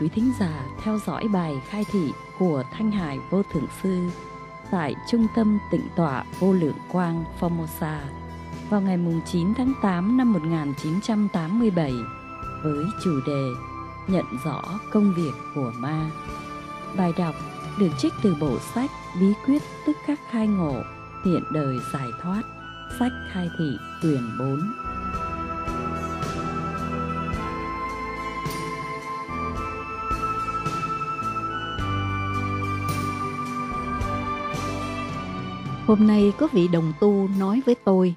quý thính giả theo dõi bài khai thị của Thanh Hải Vô Thượng Sư tại Trung tâm Tịnh Tọa Vô Lượng Quang Formosa vào ngày 9 tháng 8 năm 1987 với chủ đề Nhận rõ công việc của ma. Bài đọc được trích từ bộ sách Bí quyết tức khắc khai ngộ, hiện đời giải thoát, sách khai thị quyển 4. Hôm nay có vị đồng tu nói với tôi,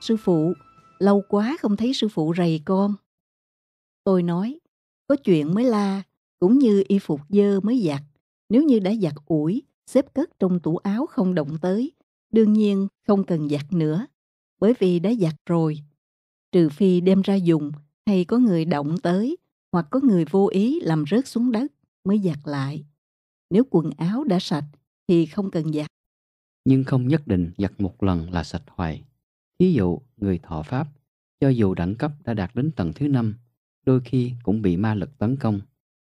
Sư phụ, lâu quá không thấy sư phụ rầy con. Tôi nói, có chuyện mới la, cũng như y phục dơ mới giặt. Nếu như đã giặt ủi, xếp cất trong tủ áo không động tới, đương nhiên không cần giặt nữa, bởi vì đã giặt rồi. Trừ phi đem ra dùng, hay có người động tới, hoặc có người vô ý làm rớt xuống đất mới giặt lại. Nếu quần áo đã sạch thì không cần giặt nhưng không nhất định giặt một lần là sạch hoài. Thí dụ, người thọ pháp, cho dù đẳng cấp đã đạt đến tầng thứ năm, đôi khi cũng bị ma lực tấn công.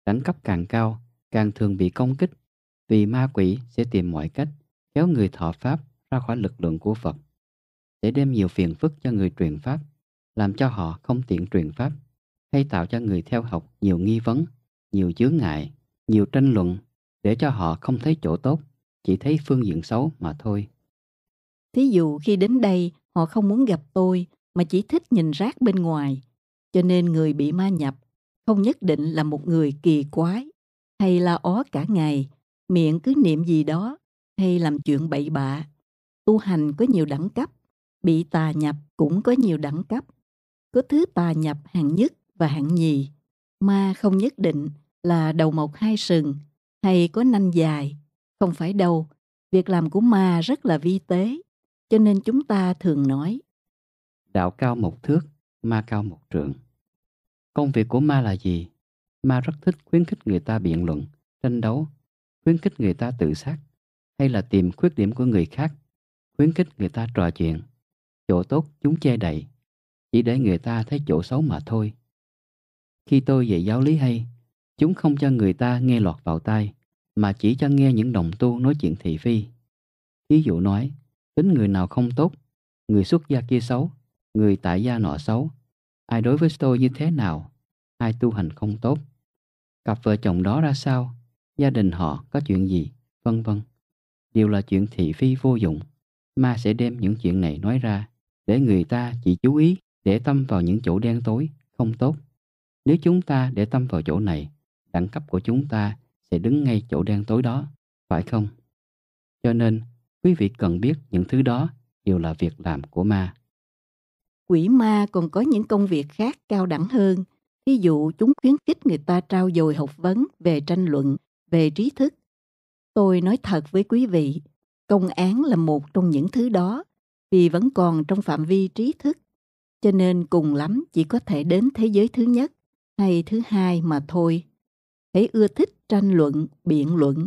Đẳng cấp càng cao, càng thường bị công kích, vì ma quỷ sẽ tìm mọi cách kéo người thọ pháp ra khỏi lực lượng của Phật, để đem nhiều phiền phức cho người truyền pháp, làm cho họ không tiện truyền pháp, hay tạo cho người theo học nhiều nghi vấn, nhiều chướng ngại, nhiều tranh luận, để cho họ không thấy chỗ tốt chỉ thấy phương diện xấu mà thôi. Thí dụ khi đến đây, họ không muốn gặp tôi mà chỉ thích nhìn rác bên ngoài. Cho nên người bị ma nhập không nhất định là một người kỳ quái hay là ó cả ngày, miệng cứ niệm gì đó hay làm chuyện bậy bạ. Tu hành có nhiều đẳng cấp, bị tà nhập cũng có nhiều đẳng cấp. Có thứ tà nhập hạng nhất và hạng nhì. Ma không nhất định là đầu một hai sừng hay có nanh dài không phải đâu, việc làm của ma rất là vi tế, cho nên chúng ta thường nói. Đạo cao một thước, ma cao một trượng. Công việc của ma là gì? Ma rất thích khuyến khích người ta biện luận, tranh đấu, khuyến khích người ta tự sát, hay là tìm khuyết điểm của người khác, khuyến khích người ta trò chuyện. Chỗ tốt chúng che đậy, chỉ để người ta thấy chỗ xấu mà thôi. Khi tôi dạy giáo lý hay, chúng không cho người ta nghe lọt vào tai, mà chỉ cho nghe những đồng tu nói chuyện thị phi. Ví dụ nói, tính người nào không tốt, người xuất gia kia xấu, người tại gia nọ xấu, ai đối với tôi như thế nào, ai tu hành không tốt, cặp vợ chồng đó ra sao, gia đình họ có chuyện gì, vân vân. Đều là chuyện thị phi vô dụng, ma sẽ đem những chuyện này nói ra, để người ta chỉ chú ý để tâm vào những chỗ đen tối, không tốt. Nếu chúng ta để tâm vào chỗ này, đẳng cấp của chúng ta sẽ đứng ngay chỗ đen tối đó, phải không? Cho nên, quý vị cần biết những thứ đó đều là việc làm của ma. Quỷ ma còn có những công việc khác cao đẳng hơn. Ví dụ chúng khuyến khích người ta trao dồi học vấn về tranh luận, về trí thức. Tôi nói thật với quý vị, công án là một trong những thứ đó vì vẫn còn trong phạm vi trí thức. Cho nên cùng lắm chỉ có thể đến thế giới thứ nhất hay thứ hai mà thôi hãy ưa thích tranh luận, biện luận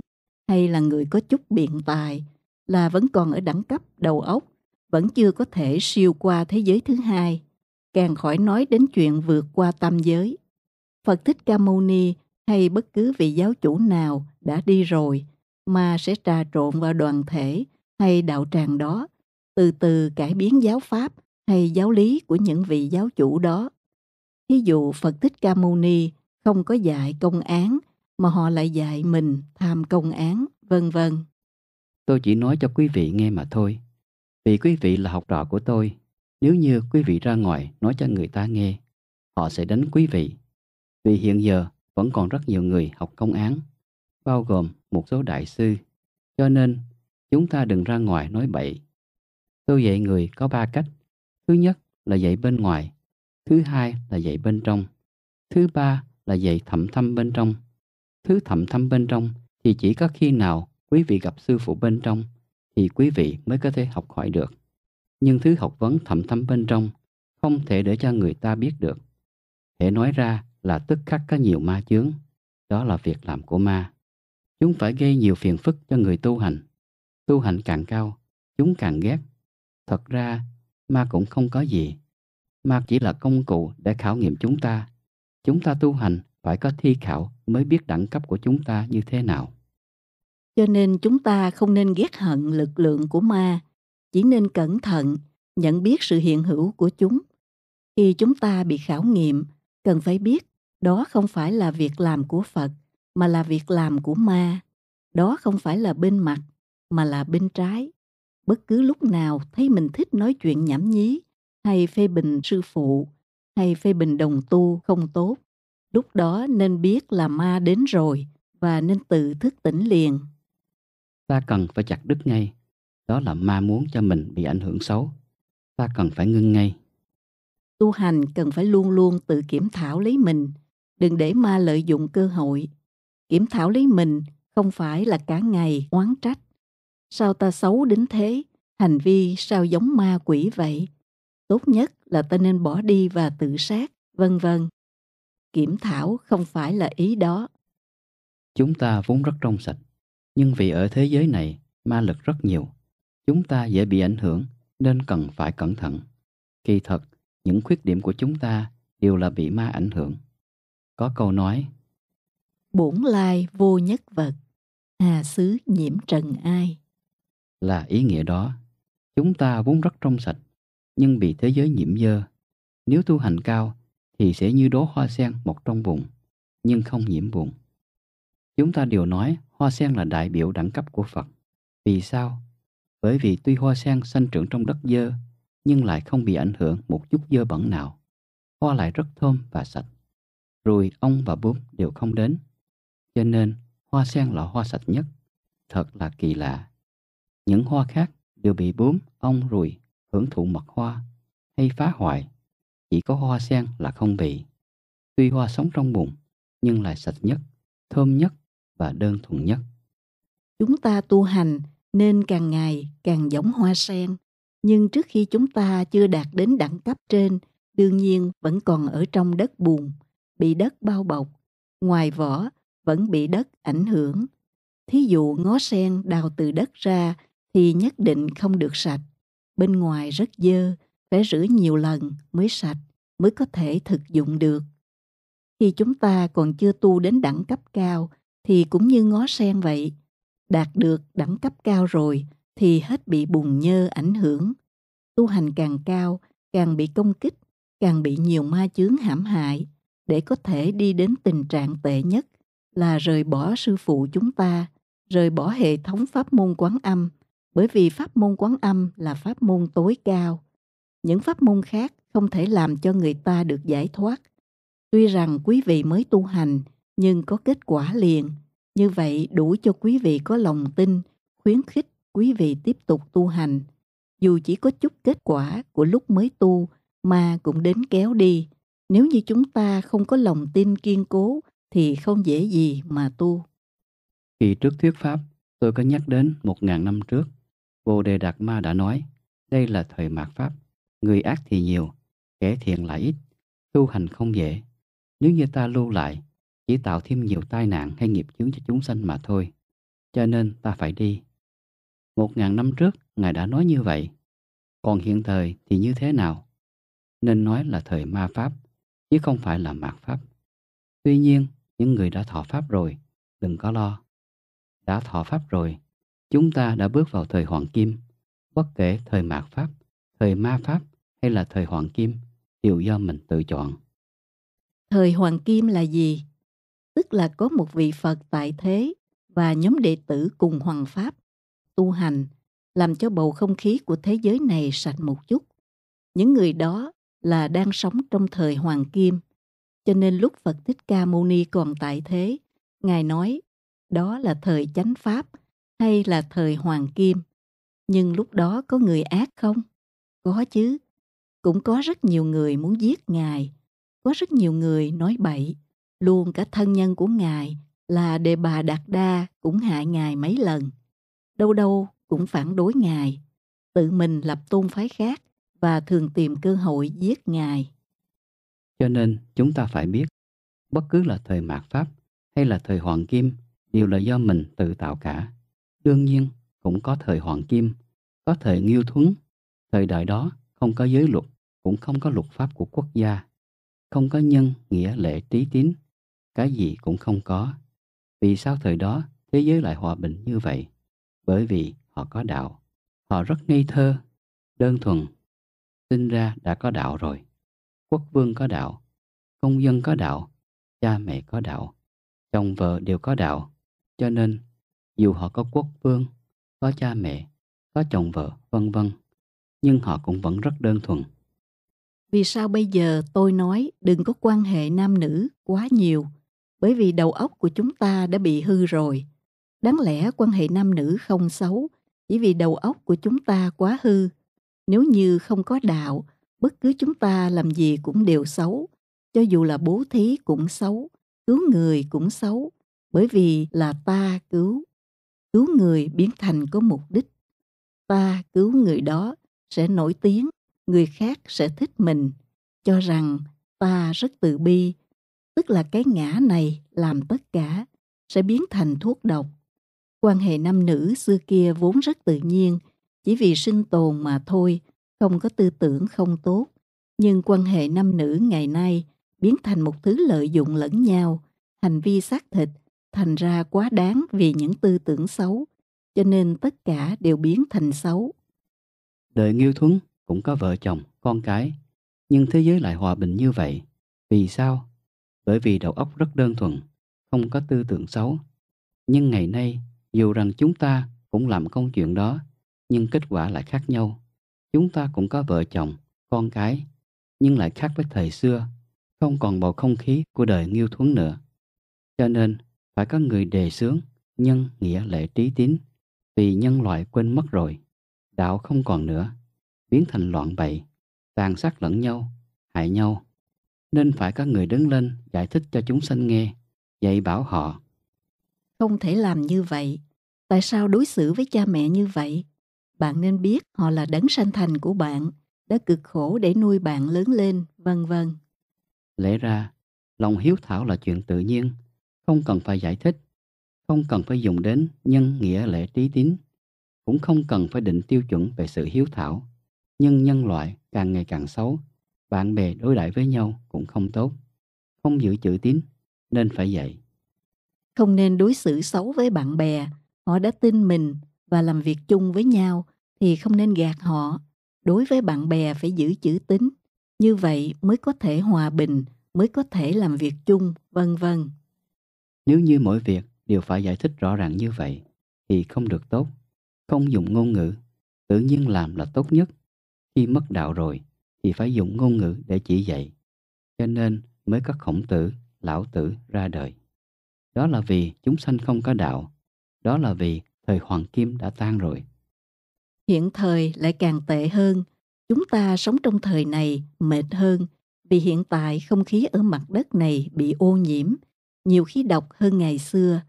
hay là người có chút biện tài là vẫn còn ở đẳng cấp đầu óc, vẫn chưa có thể siêu qua thế giới thứ hai, càng khỏi nói đến chuyện vượt qua tam giới. Phật Thích Ca Mâu Ni hay bất cứ vị giáo chủ nào đã đi rồi mà sẽ trà trộn vào đoàn thể hay đạo tràng đó, từ từ cải biến giáo pháp hay giáo lý của những vị giáo chủ đó. Thí dụ Phật Thích Ca Mâu Ni không có dạy công án mà họ lại dạy mình tham công án, vân vân. Tôi chỉ nói cho quý vị nghe mà thôi. Vì quý vị là học trò của tôi, nếu như quý vị ra ngoài nói cho người ta nghe, họ sẽ đánh quý vị. Vì hiện giờ vẫn còn rất nhiều người học công án, bao gồm một số đại sư. Cho nên, chúng ta đừng ra ngoài nói bậy. Tôi dạy người có ba cách. Thứ nhất là dạy bên ngoài, thứ hai là dạy bên trong, thứ ba là dạy thẩm thâm bên trong thứ thầm thâm bên trong thì chỉ có khi nào quý vị gặp sư phụ bên trong thì quý vị mới có thể học hỏi được. Nhưng thứ học vấn thầm thâm bên trong không thể để cho người ta biết được. Thể nói ra là tức khắc có nhiều ma chướng. Đó là việc làm của ma. Chúng phải gây nhiều phiền phức cho người tu hành. Tu hành càng cao, chúng càng ghét. Thật ra, ma cũng không có gì. Ma chỉ là công cụ để khảo nghiệm chúng ta. Chúng ta tu hành phải có thi khảo mới biết đẳng cấp của chúng ta như thế nào. Cho nên chúng ta không nên ghét hận lực lượng của ma, chỉ nên cẩn thận, nhận biết sự hiện hữu của chúng. Khi chúng ta bị khảo nghiệm, cần phải biết đó không phải là việc làm của Phật, mà là việc làm của ma. Đó không phải là bên mặt, mà là bên trái. Bất cứ lúc nào thấy mình thích nói chuyện nhảm nhí, hay phê bình sư phụ, hay phê bình đồng tu không tốt, lúc đó nên biết là ma đến rồi và nên tự thức tỉnh liền ta cần phải chặt đứt ngay đó là ma muốn cho mình bị ảnh hưởng xấu ta cần phải ngưng ngay tu hành cần phải luôn luôn tự kiểm thảo lấy mình đừng để ma lợi dụng cơ hội kiểm thảo lấy mình không phải là cả ngày oán trách sao ta xấu đến thế hành vi sao giống ma quỷ vậy tốt nhất là ta nên bỏ đi và tự sát vân vân Kiểm thảo không phải là ý đó. Chúng ta vốn rất trong sạch, nhưng vì ở thế giới này ma lực rất nhiều, chúng ta dễ bị ảnh hưởng nên cần phải cẩn thận. Kỳ thật, những khuyết điểm của chúng ta đều là bị ma ảnh hưởng. Có câu nói Bổn lai vô nhất vật, hà xứ nhiễm trần ai. Là ý nghĩa đó. Chúng ta vốn rất trong sạch, nhưng bị thế giới nhiễm dơ. Nếu tu hành cao thì sẽ như đố hoa sen một trong vùng, nhưng không nhiễm vùng. Chúng ta đều nói hoa sen là đại biểu đẳng cấp của Phật. Vì sao? Bởi vì tuy hoa sen sinh trưởng trong đất dơ, nhưng lại không bị ảnh hưởng một chút dơ bẩn nào. Hoa lại rất thơm và sạch. Ruồi, ong và bướm đều không đến. Cho nên, hoa sen là hoa sạch nhất. Thật là kỳ lạ. Những hoa khác đều bị bướm, ong, ruồi hưởng thụ mật hoa hay phá hoại chỉ có hoa sen là không bị. Tuy hoa sống trong bụng, nhưng lại sạch nhất, thơm nhất và đơn thuần nhất. Chúng ta tu hành nên càng ngày càng giống hoa sen. Nhưng trước khi chúng ta chưa đạt đến đẳng cấp trên, đương nhiên vẫn còn ở trong đất bùn, bị đất bao bọc, ngoài vỏ vẫn bị đất ảnh hưởng. Thí dụ ngó sen đào từ đất ra thì nhất định không được sạch, bên ngoài rất dơ, phải rửa nhiều lần mới sạch, mới có thể thực dụng được. Khi chúng ta còn chưa tu đến đẳng cấp cao thì cũng như ngó sen vậy. Đạt được đẳng cấp cao rồi thì hết bị bùng nhơ ảnh hưởng. Tu hành càng cao, càng bị công kích, càng bị nhiều ma chướng hãm hại để có thể đi đến tình trạng tệ nhất là rời bỏ sư phụ chúng ta, rời bỏ hệ thống pháp môn quán âm, bởi vì pháp môn quán âm là pháp môn tối cao, những pháp môn khác không thể làm cho người ta được giải thoát tuy rằng quý vị mới tu hành nhưng có kết quả liền như vậy đủ cho quý vị có lòng tin khuyến khích quý vị tiếp tục tu hành dù chỉ có chút kết quả của lúc mới tu mà cũng đến kéo đi nếu như chúng ta không có lòng tin kiên cố thì không dễ gì mà tu khi trước thuyết pháp tôi có nhắc đến một ngàn năm trước Bồ Đề Đạt Ma đã nói đây là thời mạt Pháp Người ác thì nhiều, kẻ thiện lại ít, tu hành không dễ. Nếu như ta lưu lại, chỉ tạo thêm nhiều tai nạn hay nghiệp chướng cho chúng sanh mà thôi. Cho nên ta phải đi. Một ngàn năm trước, Ngài đã nói như vậy. Còn hiện thời thì như thế nào? Nên nói là thời ma Pháp, chứ không phải là mạt Pháp. Tuy nhiên, những người đã thọ Pháp rồi, đừng có lo. Đã thọ Pháp rồi, chúng ta đã bước vào thời Hoàng Kim, bất kể thời mạt Pháp thời ma pháp hay là thời hoàng kim đều do mình tự chọn. Thời hoàng kim là gì? Tức là có một vị Phật tại thế và nhóm đệ tử cùng hoàng pháp tu hành làm cho bầu không khí của thế giới này sạch một chút. Những người đó là đang sống trong thời hoàng kim. Cho nên lúc Phật Thích Ca Mâu Ni còn tại thế, Ngài nói đó là thời chánh pháp hay là thời hoàng kim. Nhưng lúc đó có người ác không? Có chứ, cũng có rất nhiều người muốn giết Ngài, có rất nhiều người nói bậy, luôn cả thân nhân của Ngài là đề bà Đạt Đa cũng hại Ngài mấy lần. Đâu đâu cũng phản đối Ngài, tự mình lập tôn phái khác và thường tìm cơ hội giết Ngài. Cho nên chúng ta phải biết, bất cứ là thời mạt Pháp hay là thời Hoàng Kim đều là do mình tự tạo cả. Đương nhiên, cũng có thời Hoàng Kim, có thời Nghiêu Thuấn Thời đại đó không có giới luật, cũng không có luật pháp của quốc gia, không có nhân, nghĩa, lệ, trí tín, cái gì cũng không có. Vì sao thời đó thế giới lại hòa bình như vậy? Bởi vì họ có đạo. Họ rất ngây thơ, đơn thuần. Sinh ra đã có đạo rồi. Quốc vương có đạo, công dân có đạo, cha mẹ có đạo, chồng vợ đều có đạo. Cho nên, dù họ có quốc vương, có cha mẹ, có chồng vợ, vân vân nhưng họ cũng vẫn rất đơn thuần vì sao bây giờ tôi nói đừng có quan hệ nam nữ quá nhiều bởi vì đầu óc của chúng ta đã bị hư rồi đáng lẽ quan hệ nam nữ không xấu chỉ vì đầu óc của chúng ta quá hư nếu như không có đạo bất cứ chúng ta làm gì cũng đều xấu cho dù là bố thí cũng xấu cứu người cũng xấu bởi vì là ta cứu cứu người biến thành có mục đích ta cứu người đó sẽ nổi tiếng người khác sẽ thích mình cho rằng ta rất từ bi tức là cái ngã này làm tất cả sẽ biến thành thuốc độc quan hệ nam nữ xưa kia vốn rất tự nhiên chỉ vì sinh tồn mà thôi không có tư tưởng không tốt nhưng quan hệ nam nữ ngày nay biến thành một thứ lợi dụng lẫn nhau hành vi xác thịt thành ra quá đáng vì những tư tưởng xấu cho nên tất cả đều biến thành xấu Đời Nghiêu Thuấn cũng có vợ chồng, con cái, nhưng thế giới lại hòa bình như vậy. Vì sao? Bởi vì đầu óc rất đơn thuần, không có tư tưởng xấu. Nhưng ngày nay, dù rằng chúng ta cũng làm công chuyện đó, nhưng kết quả lại khác nhau. Chúng ta cũng có vợ chồng, con cái, nhưng lại khác với thời xưa, không còn bầu không khí của đời nghiêu thuấn nữa. Cho nên, phải có người đề xướng nhân nghĩa lệ trí tín, vì nhân loại quên mất rồi đạo không còn nữa, biến thành loạn bậy, tàn sát lẫn nhau, hại nhau. Nên phải có người đứng lên giải thích cho chúng sanh nghe, dạy bảo họ. Không thể làm như vậy. Tại sao đối xử với cha mẹ như vậy? Bạn nên biết họ là đấng sanh thành của bạn, đã cực khổ để nuôi bạn lớn lên, vân vân. Lẽ ra, lòng hiếu thảo là chuyện tự nhiên, không cần phải giải thích, không cần phải dùng đến nhân nghĩa lễ trí tín cũng không cần phải định tiêu chuẩn về sự hiếu thảo. Nhưng nhân loại càng ngày càng xấu, bạn bè đối đãi với nhau cũng không tốt. Không giữ chữ tín, nên phải dạy Không nên đối xử xấu với bạn bè, họ đã tin mình và làm việc chung với nhau thì không nên gạt họ. Đối với bạn bè phải giữ chữ tín, như vậy mới có thể hòa bình, mới có thể làm việc chung, vân vân. Nếu như mỗi việc đều phải giải thích rõ ràng như vậy thì không được tốt không dùng ngôn ngữ tự nhiên làm là tốt nhất khi mất đạo rồi thì phải dùng ngôn ngữ để chỉ dạy cho nên mới có khổng tử lão tử ra đời đó là vì chúng sanh không có đạo đó là vì thời hoàng kim đã tan rồi hiện thời lại càng tệ hơn chúng ta sống trong thời này mệt hơn vì hiện tại không khí ở mặt đất này bị ô nhiễm nhiều khí độc hơn ngày xưa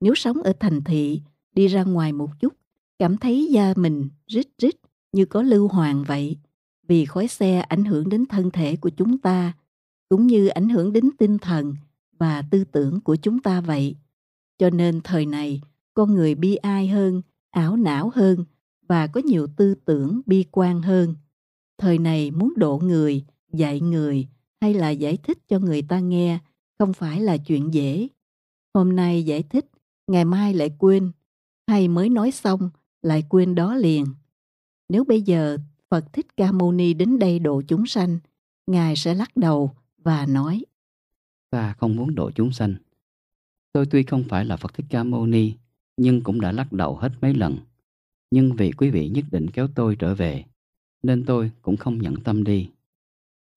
nếu sống ở thành thị đi ra ngoài một chút cảm thấy da mình rít rít như có lưu hoàng vậy vì khói xe ảnh hưởng đến thân thể của chúng ta cũng như ảnh hưởng đến tinh thần và tư tưởng của chúng ta vậy cho nên thời này con người bi ai hơn ảo não hơn và có nhiều tư tưởng bi quan hơn thời này muốn độ người dạy người hay là giải thích cho người ta nghe không phải là chuyện dễ hôm nay giải thích ngày mai lại quên hay mới nói xong lại quên đó liền. Nếu bây giờ Phật Thích Ca Mâu Ni đến đây độ chúng sanh, Ngài sẽ lắc đầu và nói Ta không muốn độ chúng sanh. Tôi tuy không phải là Phật Thích Ca Mâu Ni, nhưng cũng đã lắc đầu hết mấy lần. Nhưng vì quý vị nhất định kéo tôi trở về, nên tôi cũng không nhận tâm đi.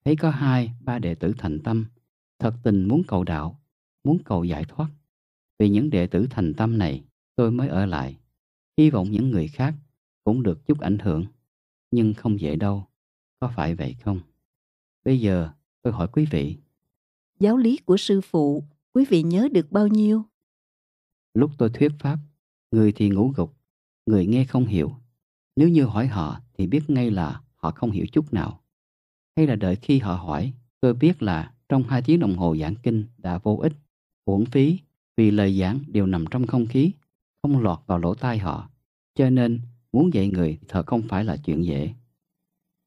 Thấy có hai, ba đệ tử thành tâm, thật tình muốn cầu đạo, muốn cầu giải thoát. Vì những đệ tử thành tâm này, tôi mới ở lại hy vọng những người khác cũng được chút ảnh hưởng. Nhưng không dễ đâu, có phải vậy không? Bây giờ tôi hỏi quý vị. Giáo lý của sư phụ, quý vị nhớ được bao nhiêu? Lúc tôi thuyết pháp, người thì ngủ gục, người nghe không hiểu. Nếu như hỏi họ thì biết ngay là họ không hiểu chút nào. Hay là đợi khi họ hỏi, tôi biết là trong hai tiếng đồng hồ giảng kinh đã vô ích, uổng phí vì lời giảng đều nằm trong không khí không lọt vào lỗ tai họ. Cho nên, muốn dạy người thật không phải là chuyện dễ.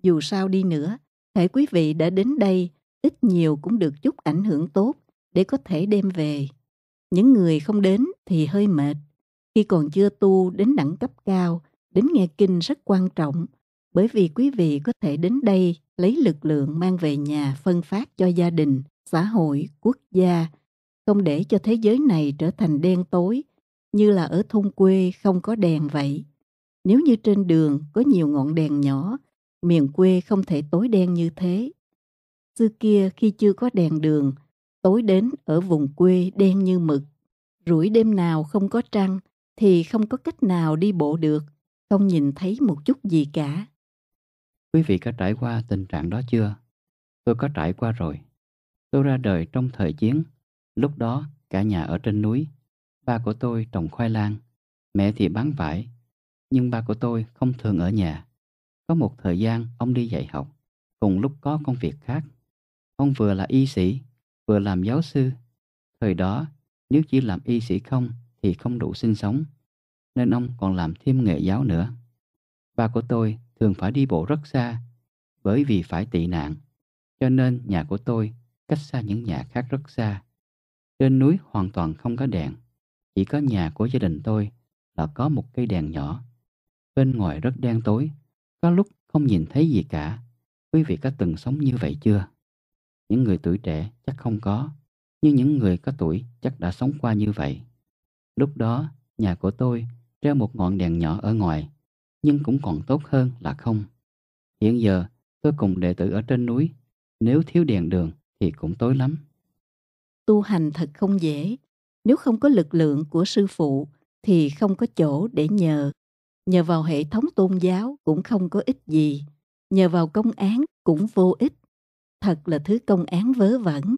Dù sao đi nữa, thể quý vị đã đến đây, ít nhiều cũng được chút ảnh hưởng tốt để có thể đem về. Những người không đến thì hơi mệt. Khi còn chưa tu đến đẳng cấp cao, đến nghe kinh rất quan trọng, bởi vì quý vị có thể đến đây lấy lực lượng mang về nhà phân phát cho gia đình, xã hội, quốc gia, không để cho thế giới này trở thành đen tối, như là ở thôn quê không có đèn vậy. Nếu như trên đường có nhiều ngọn đèn nhỏ, miền quê không thể tối đen như thế. Xưa kia khi chưa có đèn đường, tối đến ở vùng quê đen như mực. Rủi đêm nào không có trăng thì không có cách nào đi bộ được, không nhìn thấy một chút gì cả. Quý vị có trải qua tình trạng đó chưa? Tôi có trải qua rồi. Tôi ra đời trong thời chiến. Lúc đó, cả nhà ở trên núi, Ba của tôi trồng khoai lang, mẹ thì bán vải. Nhưng ba của tôi không thường ở nhà. Có một thời gian ông đi dạy học, cùng lúc có công việc khác. Ông vừa là y sĩ, vừa làm giáo sư. Thời đó, nếu chỉ làm y sĩ không thì không đủ sinh sống. Nên ông còn làm thêm nghề giáo nữa. Ba của tôi thường phải đi bộ rất xa bởi vì phải tị nạn. Cho nên nhà của tôi cách xa những nhà khác rất xa. Trên núi hoàn toàn không có đèn. Chỉ có nhà của gia đình tôi là có một cây đèn nhỏ. Bên ngoài rất đen tối, có lúc không nhìn thấy gì cả. Quý vị có từng sống như vậy chưa? Những người tuổi trẻ chắc không có, nhưng những người có tuổi chắc đã sống qua như vậy. Lúc đó, nhà của tôi treo một ngọn đèn nhỏ ở ngoài, nhưng cũng còn tốt hơn là không. Hiện giờ, tôi cùng đệ tử ở trên núi, nếu thiếu đèn đường thì cũng tối lắm. Tu hành thật không dễ, nếu không có lực lượng của sư phụ thì không có chỗ để nhờ nhờ vào hệ thống tôn giáo cũng không có ích gì nhờ vào công án cũng vô ích thật là thứ công án vớ vẩn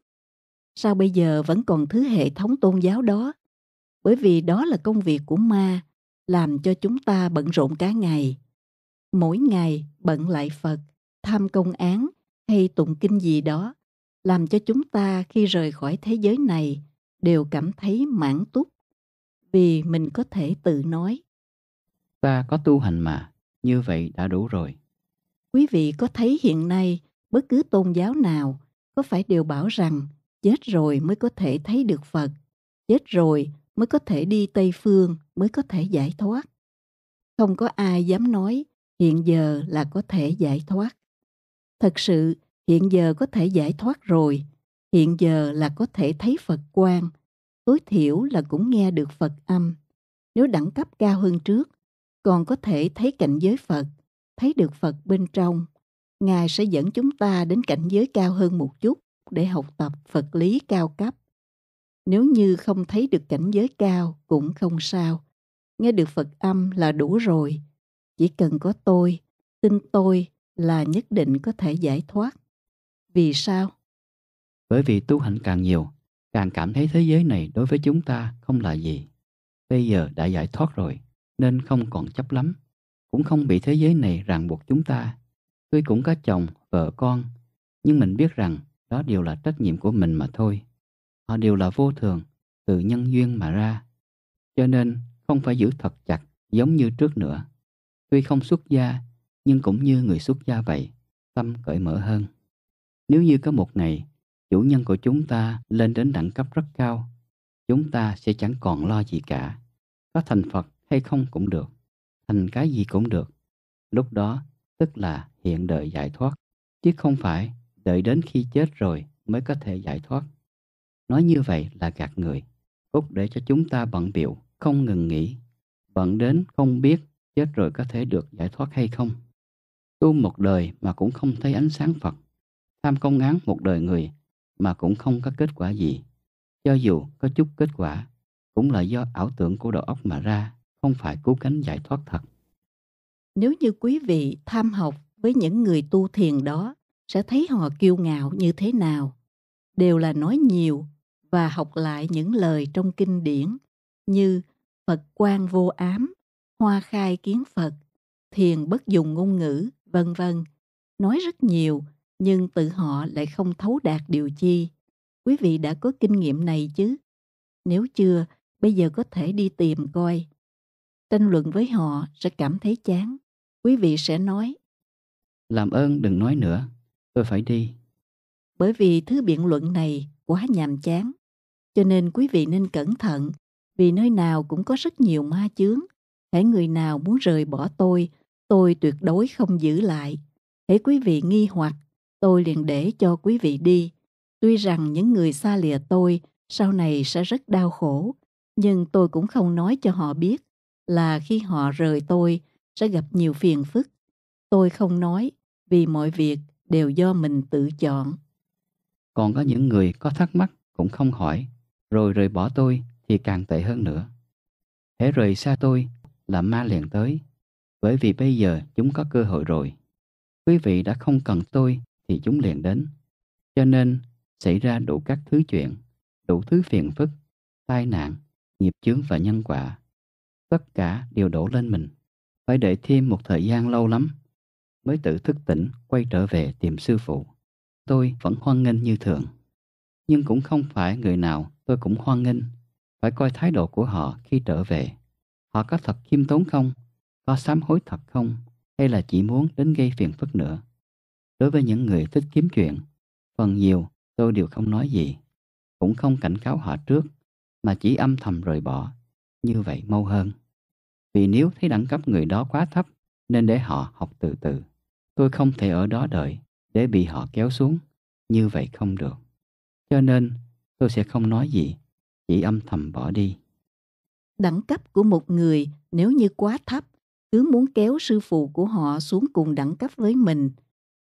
sao bây giờ vẫn còn thứ hệ thống tôn giáo đó bởi vì đó là công việc của ma làm cho chúng ta bận rộn cả ngày mỗi ngày bận lại phật tham công án hay tụng kinh gì đó làm cho chúng ta khi rời khỏi thế giới này đều cảm thấy mãn túc vì mình có thể tự nói ta có tu hành mà như vậy đã đủ rồi quý vị có thấy hiện nay bất cứ tôn giáo nào có phải đều bảo rằng chết rồi mới có thể thấy được phật chết rồi mới có thể đi tây phương mới có thể giải thoát không có ai dám nói hiện giờ là có thể giải thoát thật sự hiện giờ có thể giải thoát rồi hiện giờ là có thể thấy Phật quan tối thiểu là cũng nghe được Phật âm. Nếu đẳng cấp cao hơn trước, còn có thể thấy cảnh giới Phật, thấy được Phật bên trong. Ngài sẽ dẫn chúng ta đến cảnh giới cao hơn một chút để học tập Phật lý cao cấp. Nếu như không thấy được cảnh giới cao cũng không sao. Nghe được Phật âm là đủ rồi. Chỉ cần có tôi, tin tôi là nhất định có thể giải thoát. Vì sao? Bởi vì tu hành càng nhiều, càng cảm thấy thế giới này đối với chúng ta không là gì. Bây giờ đã giải thoát rồi, nên không còn chấp lắm. Cũng không bị thế giới này ràng buộc chúng ta. Tuy cũng có chồng, vợ con, nhưng mình biết rằng đó đều là trách nhiệm của mình mà thôi. Họ đều là vô thường, từ nhân duyên mà ra. Cho nên không phải giữ thật chặt giống như trước nữa. Tuy không xuất gia, nhưng cũng như người xuất gia vậy, tâm cởi mở hơn. Nếu như có một ngày chủ nhân của chúng ta lên đến đẳng cấp rất cao, chúng ta sẽ chẳng còn lo gì cả. Có thành Phật hay không cũng được, thành cái gì cũng được. Lúc đó, tức là hiện đời giải thoát, chứ không phải đợi đến khi chết rồi mới có thể giải thoát. Nói như vậy là gạt người, cốt để cho chúng ta bận biệu, không ngừng nghỉ, bận đến không biết chết rồi có thể được giải thoát hay không. Tu một đời mà cũng không thấy ánh sáng Phật, tham công án một đời người mà cũng không có kết quả gì. Cho dù có chút kết quả, cũng là do ảo tưởng của đầu óc mà ra, không phải cứu cánh giải thoát thật. Nếu như quý vị tham học với những người tu thiền đó, sẽ thấy họ kiêu ngạo như thế nào? Đều là nói nhiều và học lại những lời trong kinh điển như Phật quan vô ám, hoa khai kiến Phật, thiền bất dùng ngôn ngữ, vân vân. Nói rất nhiều nhưng tự họ lại không thấu đạt điều chi. Quý vị đã có kinh nghiệm này chứ? Nếu chưa, bây giờ có thể đi tìm coi. Tranh luận với họ sẽ cảm thấy chán. Quý vị sẽ nói Làm ơn đừng nói nữa, tôi phải đi. Bởi vì thứ biện luận này quá nhàm chán. Cho nên quý vị nên cẩn thận, vì nơi nào cũng có rất nhiều ma chướng. Hãy người nào muốn rời bỏ tôi, tôi tuyệt đối không giữ lại. Hãy quý vị nghi hoặc tôi liền để cho quý vị đi. Tuy rằng những người xa lìa tôi sau này sẽ rất đau khổ, nhưng tôi cũng không nói cho họ biết là khi họ rời tôi sẽ gặp nhiều phiền phức. Tôi không nói vì mọi việc đều do mình tự chọn. Còn có những người có thắc mắc cũng không hỏi, rồi rời bỏ tôi thì càng tệ hơn nữa. Hễ rời xa tôi là ma liền tới, bởi vì bây giờ chúng có cơ hội rồi. Quý vị đã không cần tôi thì chúng liền đến. Cho nên xảy ra đủ các thứ chuyện, đủ thứ phiền phức, tai nạn, nghiệp chướng và nhân quả. Tất cả đều đổ lên mình. Phải đợi thêm một thời gian lâu lắm mới tự thức tỉnh quay trở về tìm sư phụ. Tôi vẫn hoan nghênh như thường. Nhưng cũng không phải người nào tôi cũng hoan nghênh. Phải coi thái độ của họ khi trở về. Họ có thật khiêm tốn không? Có sám hối thật không? Hay là chỉ muốn đến gây phiền phức nữa? Đối với những người thích kiếm chuyện, phần nhiều tôi đều không nói gì, cũng không cảnh cáo họ trước, mà chỉ âm thầm rời bỏ. Như vậy mau hơn. Vì nếu thấy đẳng cấp người đó quá thấp, nên để họ học từ từ. Tôi không thể ở đó đợi, để bị họ kéo xuống. Như vậy không được. Cho nên, tôi sẽ không nói gì, chỉ âm thầm bỏ đi. Đẳng cấp của một người nếu như quá thấp, cứ muốn kéo sư phụ của họ xuống cùng đẳng cấp với mình,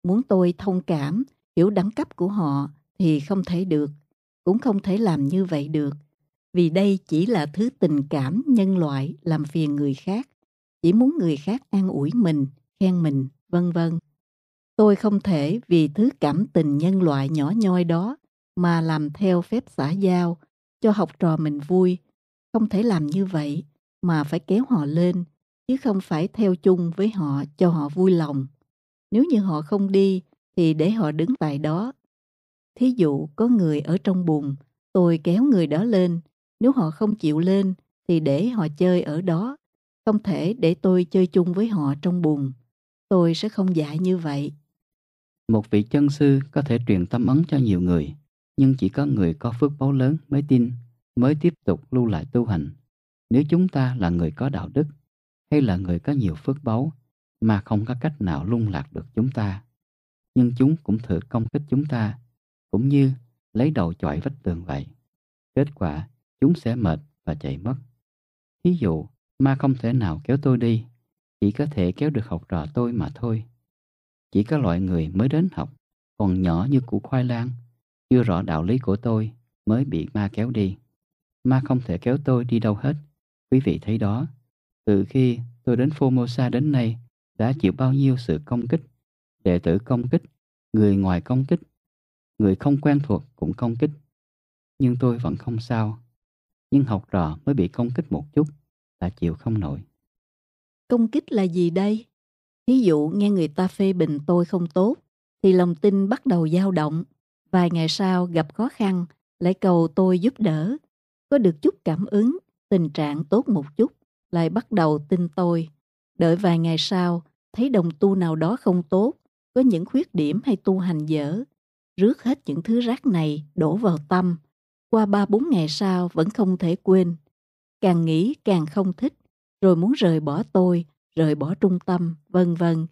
muốn tôi thông cảm, hiểu đẳng cấp của họ thì không thể được, cũng không thể làm như vậy được. Vì đây chỉ là thứ tình cảm nhân loại làm phiền người khác, chỉ muốn người khác an ủi mình, khen mình, vân vân. Tôi không thể vì thứ cảm tình nhân loại nhỏ nhoi đó mà làm theo phép xã giao, cho học trò mình vui. Không thể làm như vậy mà phải kéo họ lên, chứ không phải theo chung với họ cho họ vui lòng. Nếu như họ không đi, thì để họ đứng tại đó. Thí dụ có người ở trong bùn, tôi kéo người đó lên. Nếu họ không chịu lên, thì để họ chơi ở đó. Không thể để tôi chơi chung với họ trong bùn. Tôi sẽ không dạy như vậy. Một vị chân sư có thể truyền tâm ấn cho nhiều người, nhưng chỉ có người có phước báu lớn mới tin, mới tiếp tục lưu lại tu hành. Nếu chúng ta là người có đạo đức, hay là người có nhiều phước báu, mà không có cách nào lung lạc được chúng ta. Nhưng chúng cũng thử công kích chúng ta, cũng như lấy đầu chọi vách tường vậy. Kết quả, chúng sẽ mệt và chạy mất. Ví dụ, ma không thể nào kéo tôi đi, chỉ có thể kéo được học trò tôi mà thôi. Chỉ có loại người mới đến học, còn nhỏ như củ khoai lang, chưa rõ đạo lý của tôi mới bị ma kéo đi. Ma không thể kéo tôi đi đâu hết, quý vị thấy đó. Từ khi tôi đến Formosa đến nay, đã chịu bao nhiêu sự công kích, đệ tử công kích, người ngoài công kích, người không quen thuộc cũng công kích. Nhưng tôi vẫn không sao. Nhưng học trò mới bị công kích một chút là chịu không nổi. Công kích là gì đây? ví dụ nghe người ta phê bình tôi không tốt, thì lòng tin bắt đầu dao động. Vài ngày sau gặp khó khăn, lại cầu tôi giúp đỡ. Có được chút cảm ứng, tình trạng tốt một chút, lại bắt đầu tin tôi. Đợi vài ngày sau, thấy đồng tu nào đó không tốt, có những khuyết điểm hay tu hành dở, rước hết những thứ rác này đổ vào tâm. Qua ba bốn ngày sau vẫn không thể quên. Càng nghĩ càng không thích, rồi muốn rời bỏ tôi, rời bỏ trung tâm, vân vân.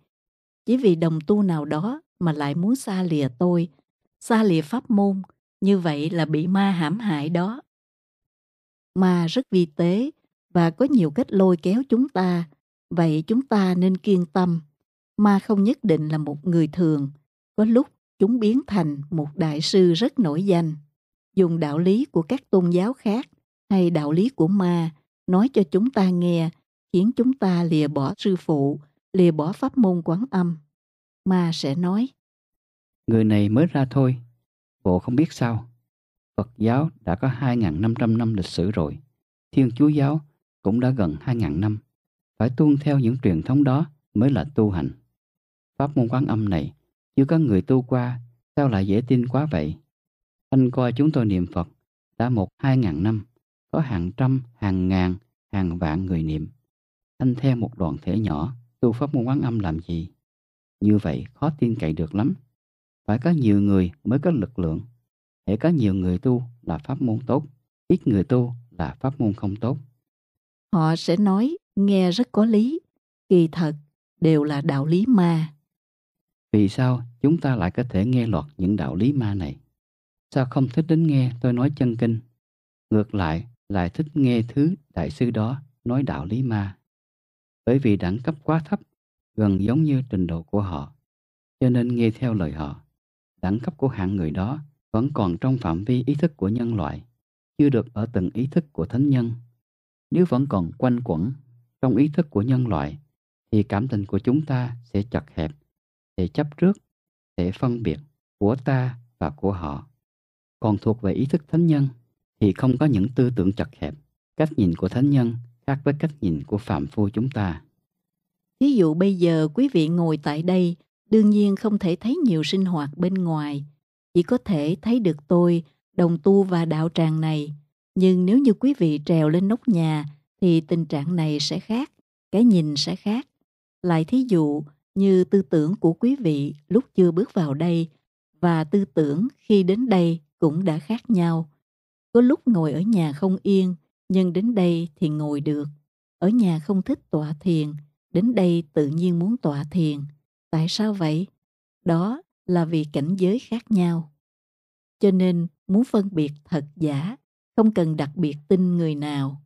Chỉ vì đồng tu nào đó mà lại muốn xa lìa tôi, xa lìa pháp môn, như vậy là bị ma hãm hại đó. Ma rất vi tế và có nhiều cách lôi kéo chúng ta Vậy chúng ta nên kiên tâm, ma không nhất định là một người thường, có lúc chúng biến thành một đại sư rất nổi danh, dùng đạo lý của các tôn giáo khác hay đạo lý của ma nói cho chúng ta nghe, khiến chúng ta lìa bỏ sư phụ, lìa bỏ pháp môn quán âm. Ma sẽ nói, Người này mới ra thôi, bộ không biết sao. Phật giáo đã có 2.500 năm lịch sử rồi, Thiên Chúa giáo cũng đã gần hai 000 năm. Phải tuân theo những truyền thống đó mới là tu hành. Pháp môn quán âm này, chưa có người tu qua, sao lại dễ tin quá vậy? Anh coi chúng tôi niệm Phật đã một hai ngàn năm, có hàng trăm, hàng ngàn, hàng vạn người niệm. Anh theo một đoàn thể nhỏ, tu pháp môn quán âm làm gì? Như vậy khó tin cậy được lắm. Phải có nhiều người mới có lực lượng. Hãy có nhiều người tu là pháp môn tốt, ít người tu là pháp môn không tốt. Họ sẽ nói nghe rất có lý kỳ thật đều là đạo lý ma vì sao chúng ta lại có thể nghe lọt những đạo lý ma này sao không thích đến nghe tôi nói chân kinh ngược lại lại thích nghe thứ đại sư đó nói đạo lý ma bởi vì đẳng cấp quá thấp gần giống như trình độ của họ cho nên nghe theo lời họ đẳng cấp của hạng người đó vẫn còn trong phạm vi ý thức của nhân loại chưa được ở từng ý thức của thánh nhân nếu vẫn còn quanh quẩn trong ý thức của nhân loại thì cảm tình của chúng ta sẽ chật hẹp, sẽ chấp trước, sẽ phân biệt của ta và của họ. Còn thuộc về ý thức thánh nhân thì không có những tư tưởng chật hẹp. Cách nhìn của thánh nhân khác với cách nhìn của phạm phu chúng ta. Ví dụ bây giờ quý vị ngồi tại đây đương nhiên không thể thấy nhiều sinh hoạt bên ngoài, chỉ có thể thấy được tôi, đồng tu và đạo tràng này. Nhưng nếu như quý vị trèo lên nóc nhà thì tình trạng này sẽ khác, cái nhìn sẽ khác. Lại thí dụ như tư tưởng của quý vị lúc chưa bước vào đây và tư tưởng khi đến đây cũng đã khác nhau. Có lúc ngồi ở nhà không yên, nhưng đến đây thì ngồi được. Ở nhà không thích tọa thiền, đến đây tự nhiên muốn tọa thiền. Tại sao vậy? Đó là vì cảnh giới khác nhau. Cho nên muốn phân biệt thật giả, không cần đặc biệt tin người nào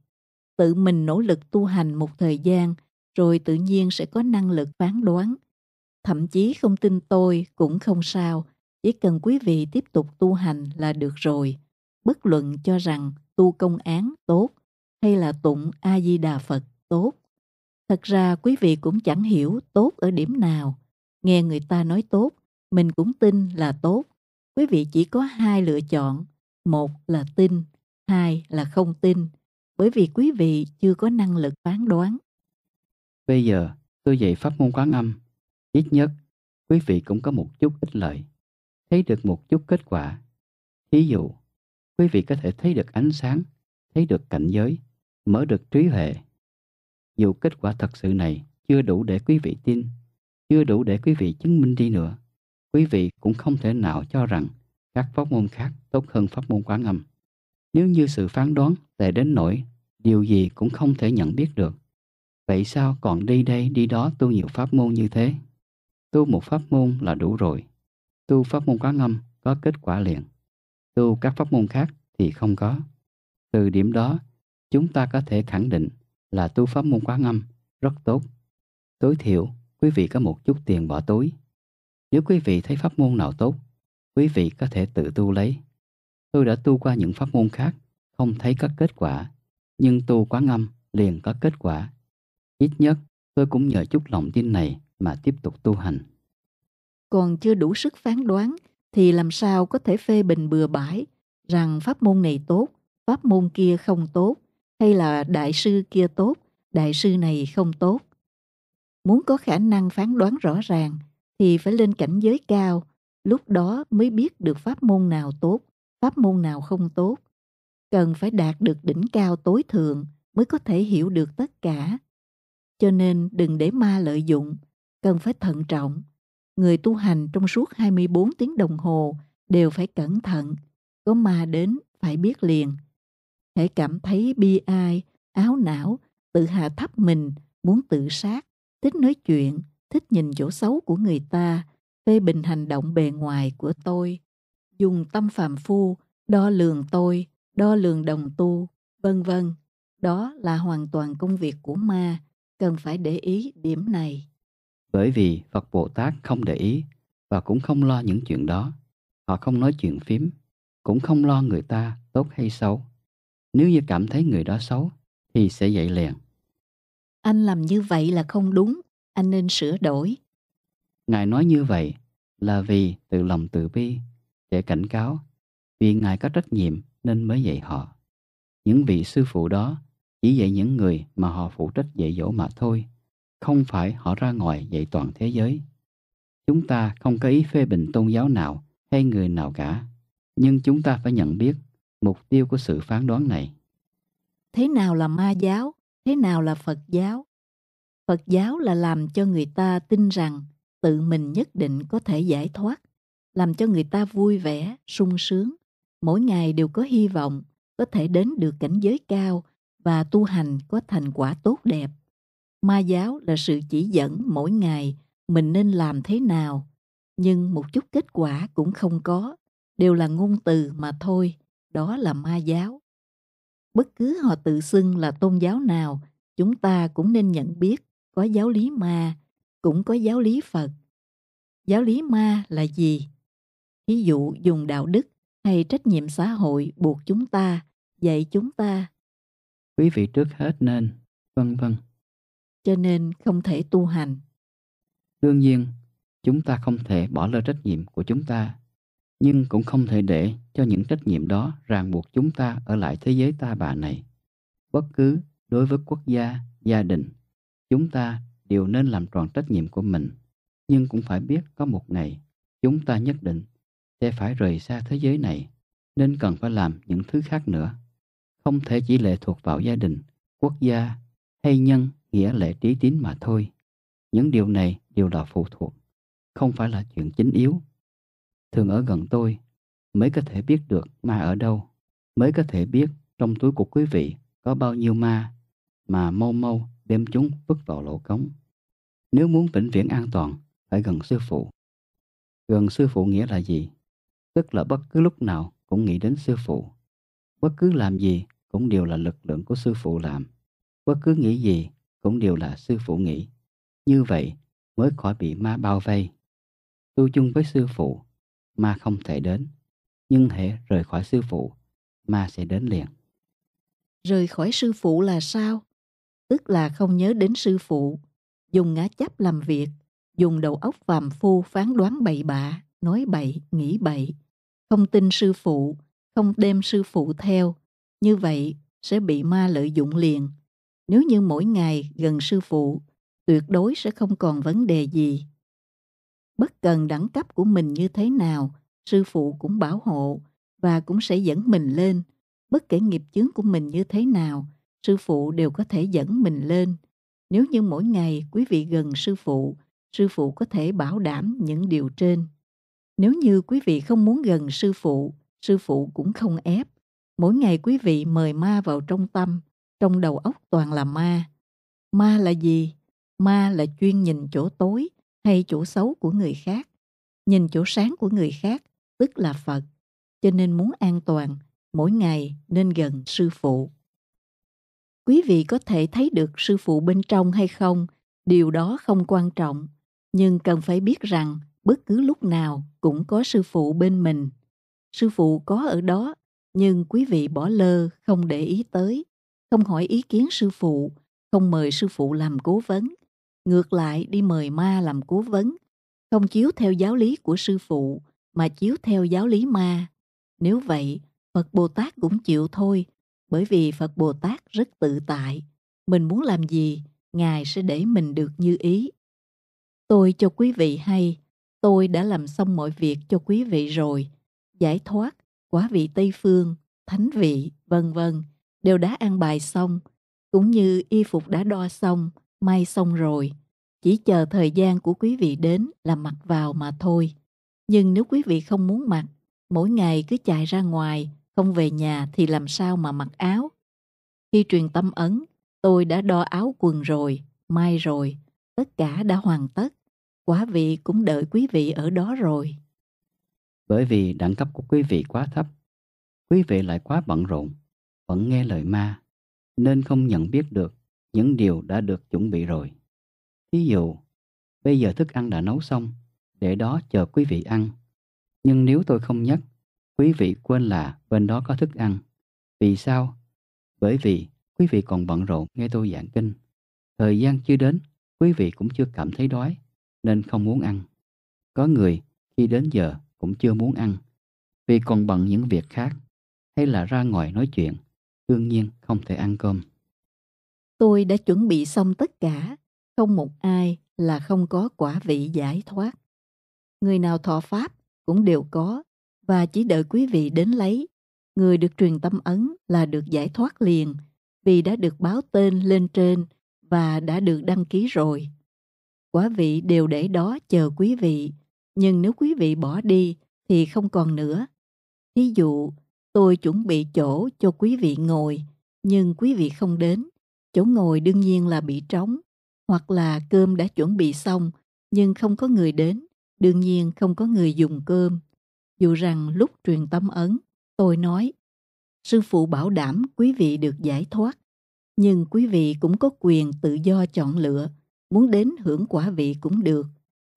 tự mình nỗ lực tu hành một thời gian rồi tự nhiên sẽ có năng lực phán đoán thậm chí không tin tôi cũng không sao chỉ cần quý vị tiếp tục tu hành là được rồi bất luận cho rằng tu công án tốt hay là tụng a di đà phật tốt thật ra quý vị cũng chẳng hiểu tốt ở điểm nào nghe người ta nói tốt mình cũng tin là tốt quý vị chỉ có hai lựa chọn một là tin hai là không tin bởi vì quý vị chưa có năng lực phán đoán. Bây giờ tôi dạy pháp môn quán âm, ít nhất quý vị cũng có một chút ích lợi, thấy được một chút kết quả. Ví dụ, quý vị có thể thấy được ánh sáng, thấy được cảnh giới, mở được trí huệ. Dù kết quả thật sự này chưa đủ để quý vị tin, chưa đủ để quý vị chứng minh đi nữa, quý vị cũng không thể nào cho rằng các pháp môn khác tốt hơn pháp môn quán âm. Nếu như sự phán đoán tệ đến nỗi điều gì cũng không thể nhận biết được, vậy sao còn đi đây đi đó tu nhiều pháp môn như thế? Tu một pháp môn là đủ rồi. Tu pháp môn quán âm có kết quả liền. Tu các pháp môn khác thì không có. Từ điểm đó, chúng ta có thể khẳng định là tu pháp môn quán âm rất tốt. Tối thiểu, quý vị có một chút tiền bỏ túi. Nếu quý vị thấy pháp môn nào tốt, quý vị có thể tự tu lấy. Tôi đã tu qua những pháp môn khác, không thấy có kết quả, nhưng tu quá ngâm liền có kết quả. Ít nhất tôi cũng nhờ chút lòng tin này mà tiếp tục tu hành. Còn chưa đủ sức phán đoán thì làm sao có thể phê bình bừa bãi rằng pháp môn này tốt, pháp môn kia không tốt, hay là đại sư kia tốt, đại sư này không tốt. Muốn có khả năng phán đoán rõ ràng thì phải lên cảnh giới cao, lúc đó mới biết được pháp môn nào tốt, pháp môn nào không tốt. Cần phải đạt được đỉnh cao tối thượng mới có thể hiểu được tất cả. Cho nên đừng để ma lợi dụng, cần phải thận trọng. Người tu hành trong suốt 24 tiếng đồng hồ đều phải cẩn thận. Có ma đến, phải biết liền. Hãy cảm thấy bi ai, áo não, tự hạ thấp mình, muốn tự sát, thích nói chuyện, thích nhìn chỗ xấu của người ta, phê bình hành động bề ngoài của tôi dùng tâm phạm phu, đo lường tôi, đo lường đồng tu, vân vân. Đó là hoàn toàn công việc của ma, cần phải để ý điểm này. Bởi vì Phật Bồ Tát không để ý và cũng không lo những chuyện đó. Họ không nói chuyện phím, cũng không lo người ta tốt hay xấu. Nếu như cảm thấy người đó xấu, thì sẽ dạy liền. Anh làm như vậy là không đúng, anh nên sửa đổi. Ngài nói như vậy là vì từ lòng từ bi để cảnh cáo vì Ngài có trách nhiệm nên mới dạy họ. Những vị sư phụ đó chỉ dạy những người mà họ phụ trách dạy dỗ mà thôi, không phải họ ra ngoài dạy toàn thế giới. Chúng ta không có ý phê bình tôn giáo nào hay người nào cả, nhưng chúng ta phải nhận biết mục tiêu của sự phán đoán này. Thế nào là ma giáo? Thế nào là Phật giáo? Phật giáo là làm cho người ta tin rằng tự mình nhất định có thể giải thoát làm cho người ta vui vẻ, sung sướng. Mỗi ngày đều có hy vọng có thể đến được cảnh giới cao và tu hành có thành quả tốt đẹp. Ma giáo là sự chỉ dẫn mỗi ngày mình nên làm thế nào, nhưng một chút kết quả cũng không có, đều là ngôn từ mà thôi, đó là ma giáo. Bất cứ họ tự xưng là tôn giáo nào, chúng ta cũng nên nhận biết có giáo lý ma, cũng có giáo lý Phật. Giáo lý ma là gì? Ví dụ dùng đạo đức hay trách nhiệm xã hội buộc chúng ta, dạy chúng ta. Quý vị trước hết nên, vân vân. Cho nên không thể tu hành. Đương nhiên, chúng ta không thể bỏ lơ trách nhiệm của chúng ta, nhưng cũng không thể để cho những trách nhiệm đó ràng buộc chúng ta ở lại thế giới ta bà này. Bất cứ đối với quốc gia, gia đình, chúng ta đều nên làm tròn trách nhiệm của mình, nhưng cũng phải biết có một ngày chúng ta nhất định sẽ phải rời xa thế giới này nên cần phải làm những thứ khác nữa. Không thể chỉ lệ thuộc vào gia đình, quốc gia hay nhân nghĩa lệ trí tín mà thôi. Những điều này đều là phụ thuộc, không phải là chuyện chính yếu. Thường ở gần tôi mới có thể biết được ma ở đâu, mới có thể biết trong túi của quý vị có bao nhiêu ma mà mau mau đem chúng vứt vào lỗ cống. Nếu muốn vĩnh viễn an toàn, phải gần sư phụ. Gần sư phụ nghĩa là gì? tức là bất cứ lúc nào cũng nghĩ đến sư phụ. Bất cứ làm gì cũng đều là lực lượng của sư phụ làm. Bất cứ nghĩ gì cũng đều là sư phụ nghĩ. Như vậy mới khỏi bị ma bao vây. Tu chung với sư phụ, ma không thể đến. Nhưng hễ rời khỏi sư phụ, ma sẽ đến liền. Rời khỏi sư phụ là sao? Tức là không nhớ đến sư phụ, dùng ngã chấp làm việc, dùng đầu óc phàm phu phán đoán bậy bạ, nói bậy, nghĩ bậy không tin sư phụ, không đem sư phụ theo, như vậy sẽ bị ma lợi dụng liền. Nếu như mỗi ngày gần sư phụ, tuyệt đối sẽ không còn vấn đề gì. Bất cần đẳng cấp của mình như thế nào, sư phụ cũng bảo hộ và cũng sẽ dẫn mình lên. Bất kể nghiệp chướng của mình như thế nào, sư phụ đều có thể dẫn mình lên. Nếu như mỗi ngày quý vị gần sư phụ, sư phụ có thể bảo đảm những điều trên. Nếu như quý vị không muốn gần sư phụ, sư phụ cũng không ép. Mỗi ngày quý vị mời ma vào trong tâm, trong đầu óc toàn là ma. Ma là gì? Ma là chuyên nhìn chỗ tối hay chỗ xấu của người khác. Nhìn chỗ sáng của người khác, tức là Phật. Cho nên muốn an toàn, mỗi ngày nên gần sư phụ. Quý vị có thể thấy được sư phụ bên trong hay không, điều đó không quan trọng. Nhưng cần phải biết rằng bất cứ lúc nào cũng có sư phụ bên mình sư phụ có ở đó nhưng quý vị bỏ lơ không để ý tới không hỏi ý kiến sư phụ không mời sư phụ làm cố vấn ngược lại đi mời ma làm cố vấn không chiếu theo giáo lý của sư phụ mà chiếu theo giáo lý ma nếu vậy phật bồ tát cũng chịu thôi bởi vì phật bồ tát rất tự tại mình muốn làm gì ngài sẽ để mình được như ý tôi cho quý vị hay Tôi đã làm xong mọi việc cho quý vị rồi. Giải thoát, quả vị Tây Phương, thánh vị, vân vân đều đã an bài xong, cũng như y phục đã đo xong, may xong rồi. Chỉ chờ thời gian của quý vị đến là mặc vào mà thôi. Nhưng nếu quý vị không muốn mặc, mỗi ngày cứ chạy ra ngoài, không về nhà thì làm sao mà mặc áo. Khi truyền tâm ấn, tôi đã đo áo quần rồi, may rồi, tất cả đã hoàn tất quả vị cũng đợi quý vị ở đó rồi. Bởi vì đẳng cấp của quý vị quá thấp, quý vị lại quá bận rộn, vẫn nghe lời ma, nên không nhận biết được những điều đã được chuẩn bị rồi. Thí dụ, bây giờ thức ăn đã nấu xong, để đó chờ quý vị ăn. Nhưng nếu tôi không nhắc, quý vị quên là bên đó có thức ăn. Vì sao? Bởi vì quý vị còn bận rộn nghe tôi giảng kinh. Thời gian chưa đến, quý vị cũng chưa cảm thấy đói nên không muốn ăn. Có người khi đến giờ cũng chưa muốn ăn vì còn bận những việc khác hay là ra ngoài nói chuyện, đương nhiên không thể ăn cơm. Tôi đã chuẩn bị xong tất cả, không một ai là không có quả vị giải thoát. Người nào thọ pháp cũng đều có và chỉ đợi quý vị đến lấy. Người được truyền tâm ấn là được giải thoát liền vì đã được báo tên lên trên và đã được đăng ký rồi quả vị đều để đó chờ quý vị, nhưng nếu quý vị bỏ đi thì không còn nữa. Ví dụ, tôi chuẩn bị chỗ cho quý vị ngồi, nhưng quý vị không đến, chỗ ngồi đương nhiên là bị trống, hoặc là cơm đã chuẩn bị xong nhưng không có người đến, đương nhiên không có người dùng cơm. Dù rằng lúc truyền tâm ấn, tôi nói, sư phụ bảo đảm quý vị được giải thoát, nhưng quý vị cũng có quyền tự do chọn lựa muốn đến hưởng quả vị cũng được,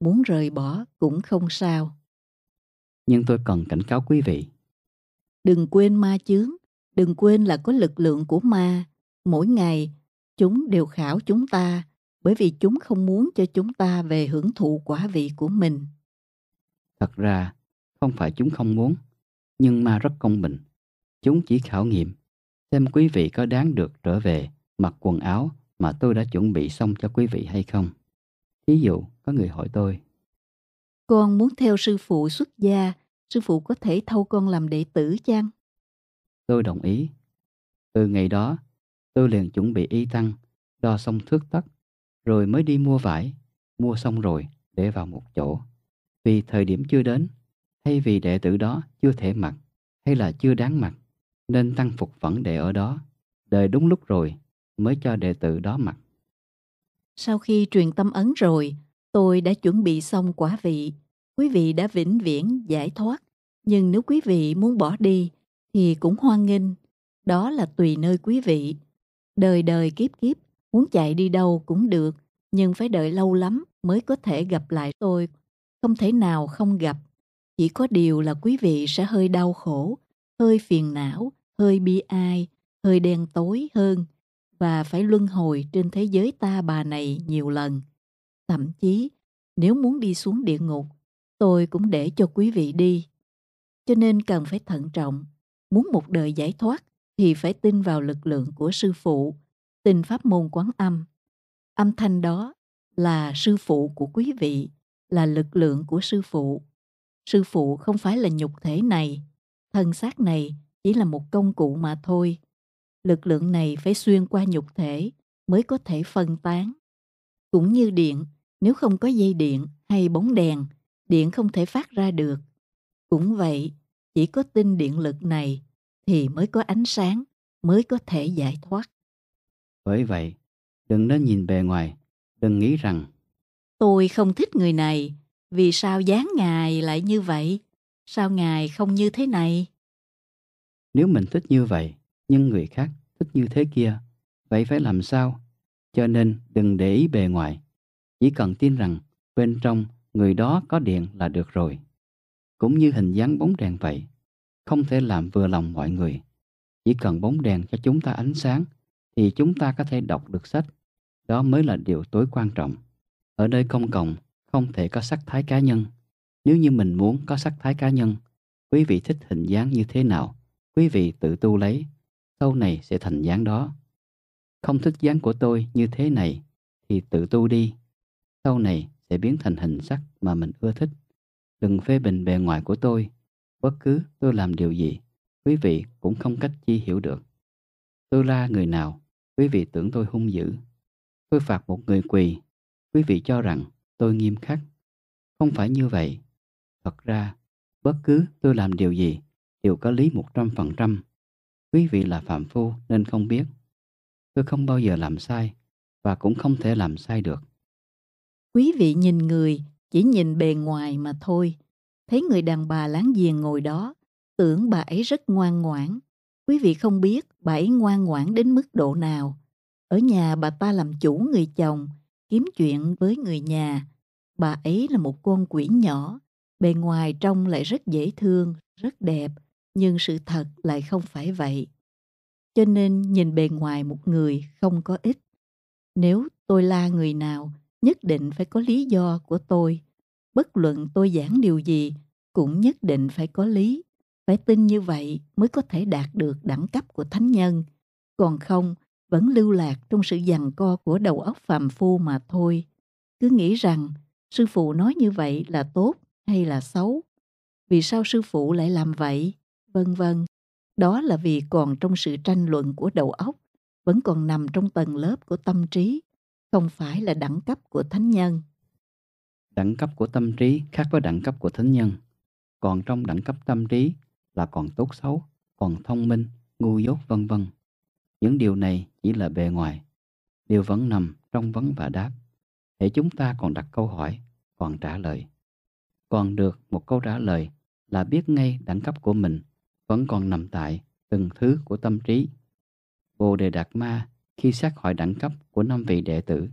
muốn rời bỏ cũng không sao. Nhưng tôi cần cảnh cáo quý vị. Đừng quên ma chướng, đừng quên là có lực lượng của ma. Mỗi ngày, chúng đều khảo chúng ta, bởi vì chúng không muốn cho chúng ta về hưởng thụ quả vị của mình. Thật ra, không phải chúng không muốn, nhưng ma rất công bình. Chúng chỉ khảo nghiệm, xem quý vị có đáng được trở về, mặc quần áo mà tôi đã chuẩn bị xong cho quý vị hay không? Ví dụ, có người hỏi tôi. Con muốn theo sư phụ xuất gia, sư phụ có thể thâu con làm đệ tử chăng? Tôi đồng ý. Từ ngày đó, tôi liền chuẩn bị y tăng, đo xong thước tắt, rồi mới đi mua vải, mua xong rồi để vào một chỗ. Vì thời điểm chưa đến, hay vì đệ tử đó chưa thể mặc, hay là chưa đáng mặc, nên tăng phục vẫn để ở đó. Đợi đúng lúc rồi mới cho đệ tử đó mặc. Sau khi truyền tâm ấn rồi, tôi đã chuẩn bị xong quả vị. Quý vị đã vĩnh viễn giải thoát, nhưng nếu quý vị muốn bỏ đi thì cũng hoan nghênh. Đó là tùy nơi quý vị. Đời đời kiếp kiếp, muốn chạy đi đâu cũng được, nhưng phải đợi lâu lắm mới có thể gặp lại tôi. Không thể nào không gặp. Chỉ có điều là quý vị sẽ hơi đau khổ, hơi phiền não, hơi bi ai, hơi đen tối hơn – và phải luân hồi trên thế giới ta bà này nhiều lần. Thậm chí, nếu muốn đi xuống địa ngục, tôi cũng để cho quý vị đi. Cho nên cần phải thận trọng, muốn một đời giải thoát thì phải tin vào lực lượng của sư phụ, tin pháp môn quán âm. Âm thanh đó là sư phụ của quý vị, là lực lượng của sư phụ. Sư phụ không phải là nhục thể này, thân xác này chỉ là một công cụ mà thôi lực lượng này phải xuyên qua nhục thể mới có thể phân tán. Cũng như điện, nếu không có dây điện hay bóng đèn, điện không thể phát ra được. Cũng vậy, chỉ có tinh điện lực này thì mới có ánh sáng, mới có thể giải thoát. Bởi vậy, đừng nên nhìn bề ngoài, đừng nghĩ rằng Tôi không thích người này, vì sao dáng ngài lại như vậy? Sao ngài không như thế này? Nếu mình thích như vậy, nhưng người khác thích như thế kia. Vậy phải làm sao? Cho nên đừng để ý bề ngoài. Chỉ cần tin rằng bên trong người đó có điện là được rồi. Cũng như hình dáng bóng đèn vậy. Không thể làm vừa lòng mọi người. Chỉ cần bóng đèn cho chúng ta ánh sáng thì chúng ta có thể đọc được sách. Đó mới là điều tối quan trọng. Ở nơi công cộng không thể có sắc thái cá nhân. Nếu như mình muốn có sắc thái cá nhân, quý vị thích hình dáng như thế nào, quý vị tự tu lấy sau này sẽ thành dáng đó. Không thích dáng của tôi như thế này thì tự tu đi. sau này sẽ biến thành hình sắc mà mình ưa thích. Đừng phê bình bề ngoài của tôi. Bất cứ tôi làm điều gì, quý vị cũng không cách chi hiểu được. Tôi la người nào, quý vị tưởng tôi hung dữ. Tôi phạt một người quỳ, quý vị cho rằng tôi nghiêm khắc. Không phải như vậy. Thật ra, bất cứ tôi làm điều gì, đều có lý một trăm phần trăm. Quý vị là phạm phu nên không biết. Tôi không bao giờ làm sai và cũng không thể làm sai được. Quý vị nhìn người chỉ nhìn bề ngoài mà thôi. Thấy người đàn bà láng giềng ngồi đó, tưởng bà ấy rất ngoan ngoãn. Quý vị không biết bà ấy ngoan ngoãn đến mức độ nào. Ở nhà bà ta làm chủ người chồng, kiếm chuyện với người nhà. Bà ấy là một con quỷ nhỏ, bề ngoài trông lại rất dễ thương, rất đẹp, nhưng sự thật lại không phải vậy cho nên nhìn bề ngoài một người không có ích nếu tôi la người nào nhất định phải có lý do của tôi bất luận tôi giảng điều gì cũng nhất định phải có lý phải tin như vậy mới có thể đạt được đẳng cấp của thánh nhân còn không vẫn lưu lạc trong sự giằng co của đầu óc phàm phu mà thôi cứ nghĩ rằng sư phụ nói như vậy là tốt hay là xấu vì sao sư phụ lại làm vậy vân vân. Đó là vì còn trong sự tranh luận của đầu óc, vẫn còn nằm trong tầng lớp của tâm trí, không phải là đẳng cấp của thánh nhân. Đẳng cấp của tâm trí khác với đẳng cấp của thánh nhân. Còn trong đẳng cấp tâm trí là còn tốt xấu, còn thông minh, ngu dốt vân vân. Những điều này chỉ là bề ngoài, đều vẫn nằm trong vấn và đáp. Để chúng ta còn đặt câu hỏi, còn trả lời. Còn được một câu trả lời là biết ngay đẳng cấp của mình vẫn còn nằm tại từng thứ của tâm trí. Bồ Đề Đạt Ma khi xét hỏi đẳng cấp của năm vị đệ tử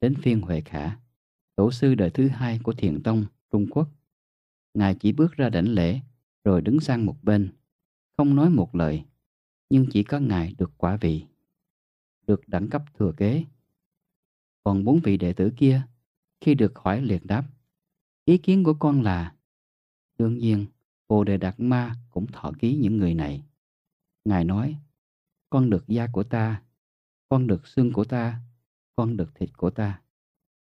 đến phiên Huệ Khả, tổ sư đời thứ hai của Thiền Tông, Trung Quốc. Ngài chỉ bước ra đảnh lễ rồi đứng sang một bên, không nói một lời, nhưng chỉ có Ngài được quả vị, được đẳng cấp thừa kế. Còn bốn vị đệ tử kia, khi được hỏi liền đáp, ý kiến của con là, đương nhiên Bồ Đề Đạt Ma cũng thọ ký những người này. Ngài nói, con được da của ta, con được xương của ta, con được thịt của ta,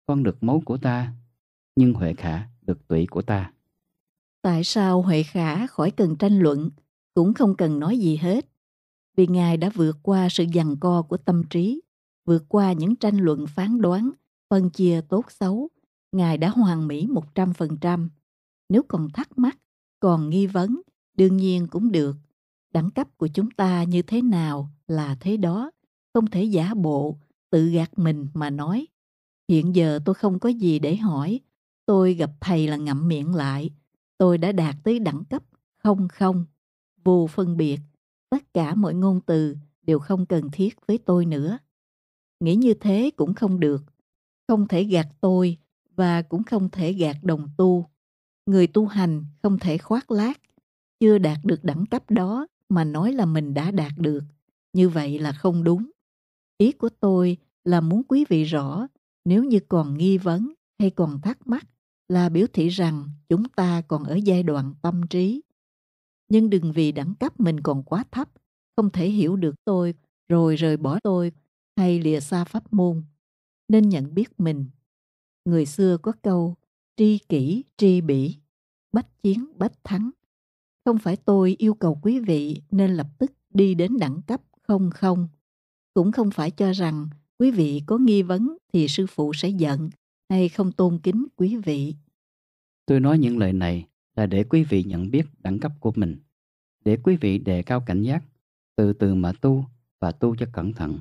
con được máu của ta, nhưng Huệ Khả được tụy của ta. Tại sao Huệ Khả khỏi cần tranh luận, cũng không cần nói gì hết? Vì Ngài đã vượt qua sự giằng co của tâm trí, vượt qua những tranh luận phán đoán, phân chia tốt xấu. Ngài đã hoàn mỹ 100%. Nếu còn thắc mắc, còn nghi vấn đương nhiên cũng được đẳng cấp của chúng ta như thế nào là thế đó không thể giả bộ tự gạt mình mà nói hiện giờ tôi không có gì để hỏi tôi gặp thầy là ngậm miệng lại tôi đã đạt tới đẳng cấp không không vô phân biệt tất cả mọi ngôn từ đều không cần thiết với tôi nữa nghĩ như thế cũng không được không thể gạt tôi và cũng không thể gạt đồng tu người tu hành không thể khoác lác chưa đạt được đẳng cấp đó mà nói là mình đã đạt được như vậy là không đúng ý của tôi là muốn quý vị rõ nếu như còn nghi vấn hay còn thắc mắc là biểu thị rằng chúng ta còn ở giai đoạn tâm trí nhưng đừng vì đẳng cấp mình còn quá thấp không thể hiểu được tôi rồi rời bỏ tôi hay lìa xa pháp môn nên nhận biết mình người xưa có câu tri kỷ tri bỉ bách chiến bách thắng không phải tôi yêu cầu quý vị nên lập tức đi đến đẳng cấp không không cũng không phải cho rằng quý vị có nghi vấn thì sư phụ sẽ giận hay không tôn kính quý vị tôi nói những lời này là để quý vị nhận biết đẳng cấp của mình để quý vị đề cao cảnh giác từ từ mà tu và tu cho cẩn thận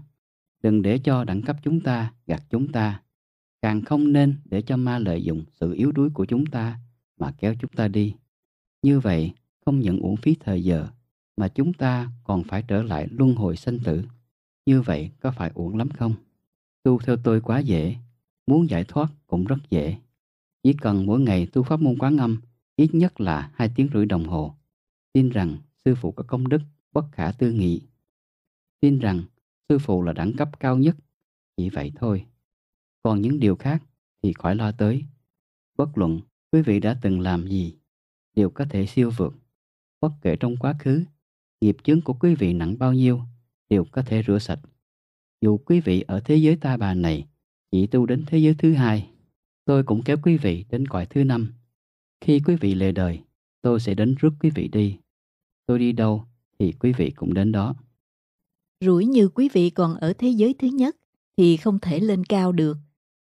đừng để cho đẳng cấp chúng ta gạt chúng ta Càng không nên để cho ma lợi dụng sự yếu đuối của chúng ta mà kéo chúng ta đi. Như vậy, không những uổng phí thời giờ, mà chúng ta còn phải trở lại luân hồi sinh tử. Như vậy có phải uổng lắm không? Tu theo tôi quá dễ, muốn giải thoát cũng rất dễ. Chỉ cần mỗi ngày tu pháp môn quán âm, ít nhất là hai tiếng rưỡi đồng hồ. Tin rằng sư phụ có công đức bất khả tư nghị. Tin rằng sư phụ là đẳng cấp cao nhất. Chỉ vậy thôi. Còn những điều khác thì khỏi lo tới. Bất luận quý vị đã từng làm gì, đều có thể siêu vượt. Bất kể trong quá khứ, nghiệp chướng của quý vị nặng bao nhiêu, đều có thể rửa sạch. Dù quý vị ở thế giới ta bà này, chỉ tu đến thế giới thứ hai, tôi cũng kéo quý vị đến cõi thứ năm. Khi quý vị lề đời, tôi sẽ đến rước quý vị đi. Tôi đi đâu thì quý vị cũng đến đó. Rủi như quý vị còn ở thế giới thứ nhất thì không thể lên cao được.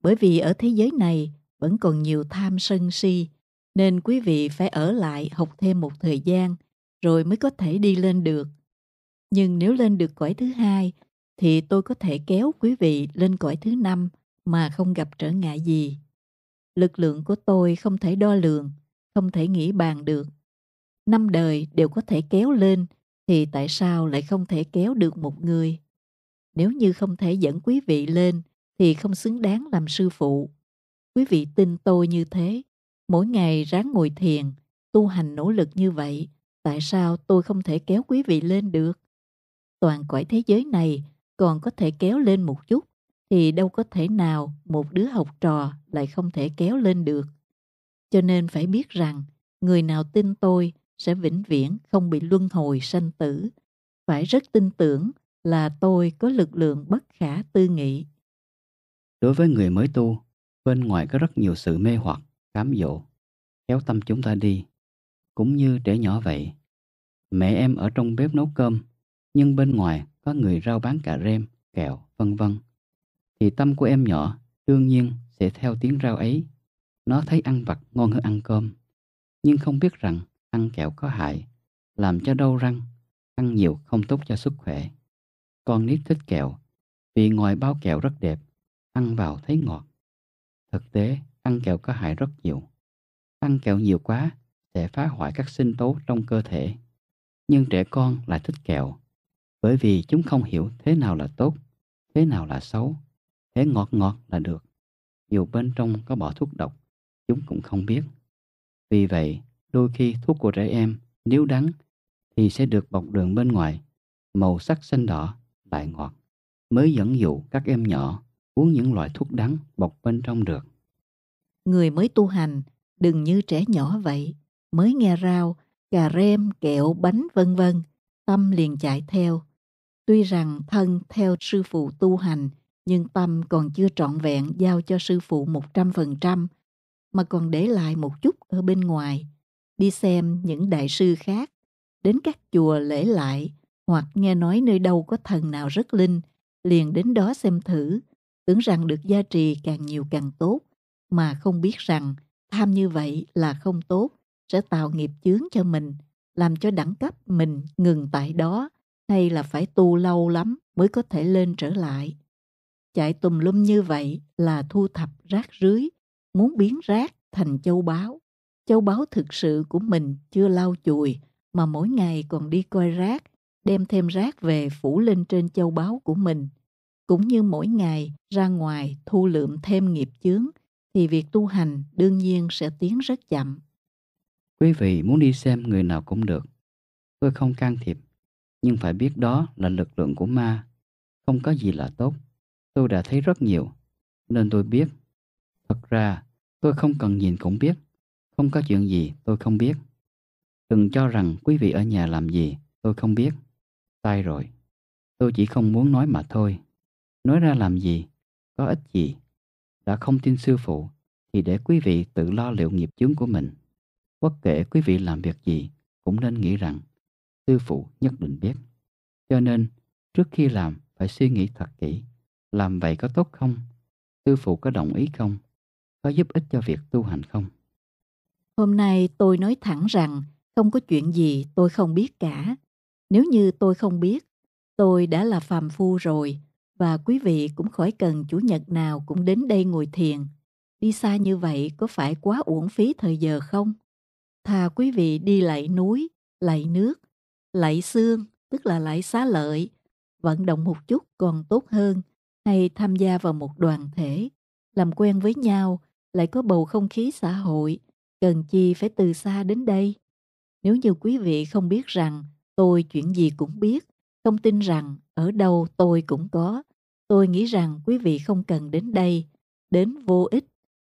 Bởi vì ở thế giới này vẫn còn nhiều tham sân si, nên quý vị phải ở lại học thêm một thời gian rồi mới có thể đi lên được. Nhưng nếu lên được cõi thứ hai thì tôi có thể kéo quý vị lên cõi thứ năm mà không gặp trở ngại gì. Lực lượng của tôi không thể đo lường, không thể nghĩ bàn được. Năm đời đều có thể kéo lên thì tại sao lại không thể kéo được một người? Nếu như không thể dẫn quý vị lên thì không xứng đáng làm sư phụ. Quý vị tin tôi như thế, mỗi ngày ráng ngồi thiền, tu hành nỗ lực như vậy, tại sao tôi không thể kéo quý vị lên được? Toàn cõi thế giới này còn có thể kéo lên một chút, thì đâu có thể nào một đứa học trò lại không thể kéo lên được. Cho nên phải biết rằng, người nào tin tôi sẽ vĩnh viễn không bị luân hồi sanh tử. Phải rất tin tưởng là tôi có lực lượng bất khả tư nghị. Đối với người mới tu, bên ngoài có rất nhiều sự mê hoặc, cám dỗ, kéo tâm chúng ta đi. Cũng như trẻ nhỏ vậy. Mẹ em ở trong bếp nấu cơm, nhưng bên ngoài có người rao bán cà rem, kẹo, vân vân. Thì tâm của em nhỏ đương nhiên sẽ theo tiếng rao ấy. Nó thấy ăn vặt ngon hơn ăn cơm. Nhưng không biết rằng ăn kẹo có hại, làm cho đau răng, ăn nhiều không tốt cho sức khỏe. Con nít thích kẹo, vì ngoài bao kẹo rất đẹp ăn vào thấy ngọt. Thực tế, ăn kẹo có hại rất nhiều. Ăn kẹo nhiều quá sẽ phá hoại các sinh tố trong cơ thể. Nhưng trẻ con lại thích kẹo, bởi vì chúng không hiểu thế nào là tốt, thế nào là xấu, thế ngọt ngọt là được. Dù bên trong có bỏ thuốc độc, chúng cũng không biết. Vì vậy, đôi khi thuốc của trẻ em nếu đắng thì sẽ được bọc đường bên ngoài, màu sắc xanh đỏ, lại ngọt, mới dẫn dụ các em nhỏ uống những loại thuốc đắng bọc bên trong được. Người mới tu hành, đừng như trẻ nhỏ vậy, mới nghe rau, cà rem, kẹo, bánh vân vân, tâm liền chạy theo. Tuy rằng thân theo sư phụ tu hành, nhưng tâm còn chưa trọn vẹn giao cho sư phụ 100%, mà còn để lại một chút ở bên ngoài, đi xem những đại sư khác, đến các chùa lễ lại, hoặc nghe nói nơi đâu có thần nào rất linh, liền đến đó xem thử, tưởng rằng được gia trì càng nhiều càng tốt, mà không biết rằng tham như vậy là không tốt, sẽ tạo nghiệp chướng cho mình, làm cho đẳng cấp mình ngừng tại đó, hay là phải tu lâu lắm mới có thể lên trở lại. Chạy tùm lum như vậy là thu thập rác rưới, muốn biến rác thành châu báu. Châu báu thực sự của mình chưa lau chùi, mà mỗi ngày còn đi coi rác, đem thêm rác về phủ lên trên châu báu của mình – cũng như mỗi ngày ra ngoài thu lượm thêm nghiệp chướng thì việc tu hành đương nhiên sẽ tiến rất chậm. Quý vị muốn đi xem người nào cũng được. Tôi không can thiệp, nhưng phải biết đó là lực lượng của ma. Không có gì là tốt. Tôi đã thấy rất nhiều, nên tôi biết. Thật ra, tôi không cần nhìn cũng biết. Không có chuyện gì tôi không biết. Đừng cho rằng quý vị ở nhà làm gì, tôi không biết. Sai rồi. Tôi chỉ không muốn nói mà thôi. Nói ra làm gì, có ích gì. Đã không tin sư phụ, thì để quý vị tự lo liệu nghiệp chướng của mình. Bất kể quý vị làm việc gì, cũng nên nghĩ rằng sư phụ nhất định biết. Cho nên, trước khi làm, phải suy nghĩ thật kỹ. Làm vậy có tốt không? Sư phụ có đồng ý không? Có giúp ích cho việc tu hành không? Hôm nay tôi nói thẳng rằng không có chuyện gì tôi không biết cả. Nếu như tôi không biết, tôi đã là phàm phu rồi, và quý vị cũng khỏi cần chủ nhật nào cũng đến đây ngồi thiền. Đi xa như vậy có phải quá uổng phí thời giờ không? Thà quý vị đi lạy núi, lạy nước, lạy xương, tức là lạy xá lợi, vận động một chút còn tốt hơn, hay tham gia vào một đoàn thể, làm quen với nhau, lại có bầu không khí xã hội, cần chi phải từ xa đến đây. Nếu như quý vị không biết rằng tôi chuyện gì cũng biết, không tin rằng ở đâu tôi cũng có, Tôi nghĩ rằng quý vị không cần đến đây, đến vô ích,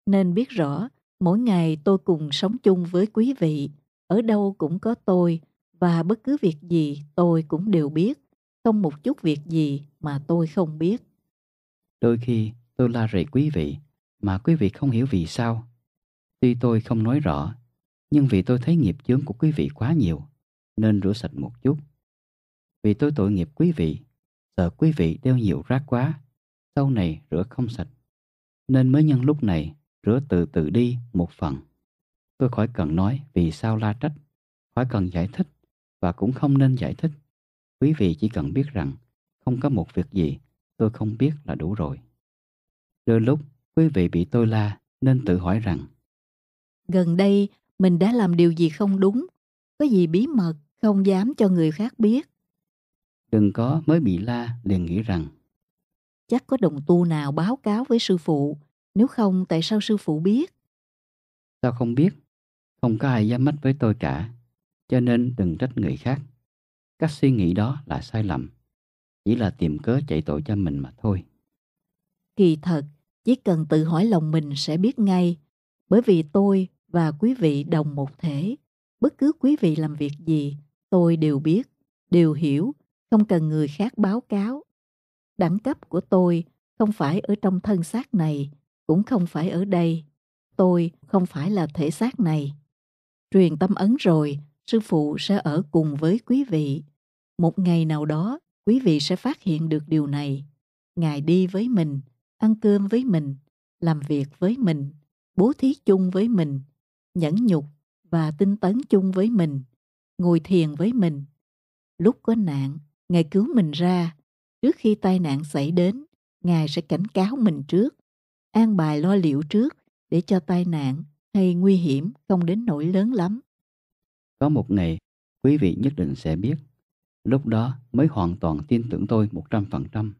nên biết rõ mỗi ngày tôi cùng sống chung với quý vị, ở đâu cũng có tôi và bất cứ việc gì tôi cũng đều biết, không một chút việc gì mà tôi không biết. Đôi khi tôi la rầy quý vị mà quý vị không hiểu vì sao. Tuy tôi không nói rõ, nhưng vì tôi thấy nghiệp chướng của quý vị quá nhiều nên rửa sạch một chút. Vì tôi tội nghiệp quý vị Sợ quý vị đeo nhiều rác quá Sau này rửa không sạch Nên mới nhân lúc này Rửa từ từ đi một phần Tôi khỏi cần nói vì sao la trách Khỏi cần giải thích Và cũng không nên giải thích Quý vị chỉ cần biết rằng Không có một việc gì tôi không biết là đủ rồi Đôi lúc quý vị bị tôi la Nên tự hỏi rằng Gần đây mình đã làm điều gì không đúng Có gì bí mật không dám cho người khác biết Đừng có mới bị la liền nghĩ rằng Chắc có đồng tu nào báo cáo với sư phụ Nếu không tại sao sư phụ biết Tao không biết Không có ai dám mách với tôi cả Cho nên đừng trách người khác cách suy nghĩ đó là sai lầm Chỉ là tìm cớ chạy tội cho mình mà thôi Kỳ thật Chỉ cần tự hỏi lòng mình sẽ biết ngay Bởi vì tôi và quý vị đồng một thể Bất cứ quý vị làm việc gì Tôi đều biết, đều hiểu không cần người khác báo cáo. Đẳng cấp của tôi không phải ở trong thân xác này, cũng không phải ở đây. Tôi không phải là thể xác này. Truyền tâm ấn rồi, sư phụ sẽ ở cùng với quý vị. Một ngày nào đó, quý vị sẽ phát hiện được điều này. Ngài đi với mình, ăn cơm với mình, làm việc với mình, bố thí chung với mình, nhẫn nhục và tinh tấn chung với mình, ngồi thiền với mình. Lúc có nạn, Ngài cứu mình ra. Trước khi tai nạn xảy đến, Ngài sẽ cảnh cáo mình trước, an bài lo liệu trước để cho tai nạn hay nguy hiểm không đến nỗi lớn lắm. Có một ngày, quý vị nhất định sẽ biết. Lúc đó mới hoàn toàn tin tưởng tôi 100%.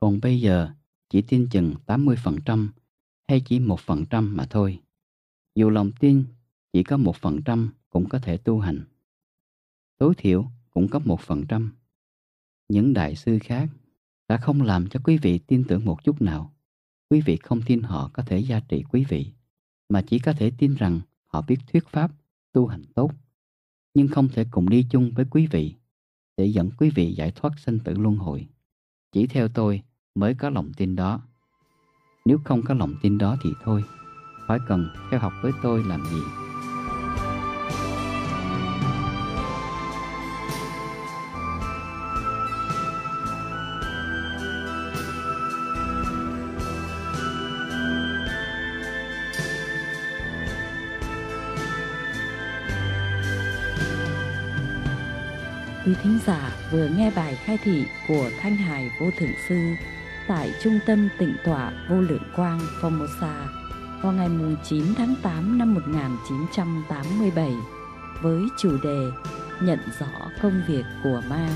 Còn bây giờ, chỉ tin chừng 80% hay chỉ 1% mà thôi. Dù lòng tin chỉ có 1% cũng có thể tu hành. Tối thiểu cũng có 1% những đại sư khác đã không làm cho quý vị tin tưởng một chút nào. Quý vị không tin họ có thể gia trị quý vị, mà chỉ có thể tin rằng họ biết thuyết pháp, tu hành tốt, nhưng không thể cùng đi chung với quý vị để dẫn quý vị giải thoát sinh tử luân hồi. Chỉ theo tôi mới có lòng tin đó. Nếu không có lòng tin đó thì thôi, phải cần theo học với tôi làm gì. quý thính giả vừa nghe bài khai thị của Thanh Hải Vô Thượng Sư tại Trung tâm Tịnh Tọa Vô Lượng Quang Formosa vào ngày 9 tháng 8 năm 1987 với chủ đề Nhận rõ công việc của ma.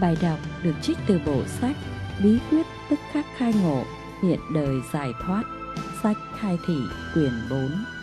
Bài đọc được trích từ bộ sách Bí quyết tức khắc khai ngộ, hiện đời giải thoát, sách khai thị quyển 4.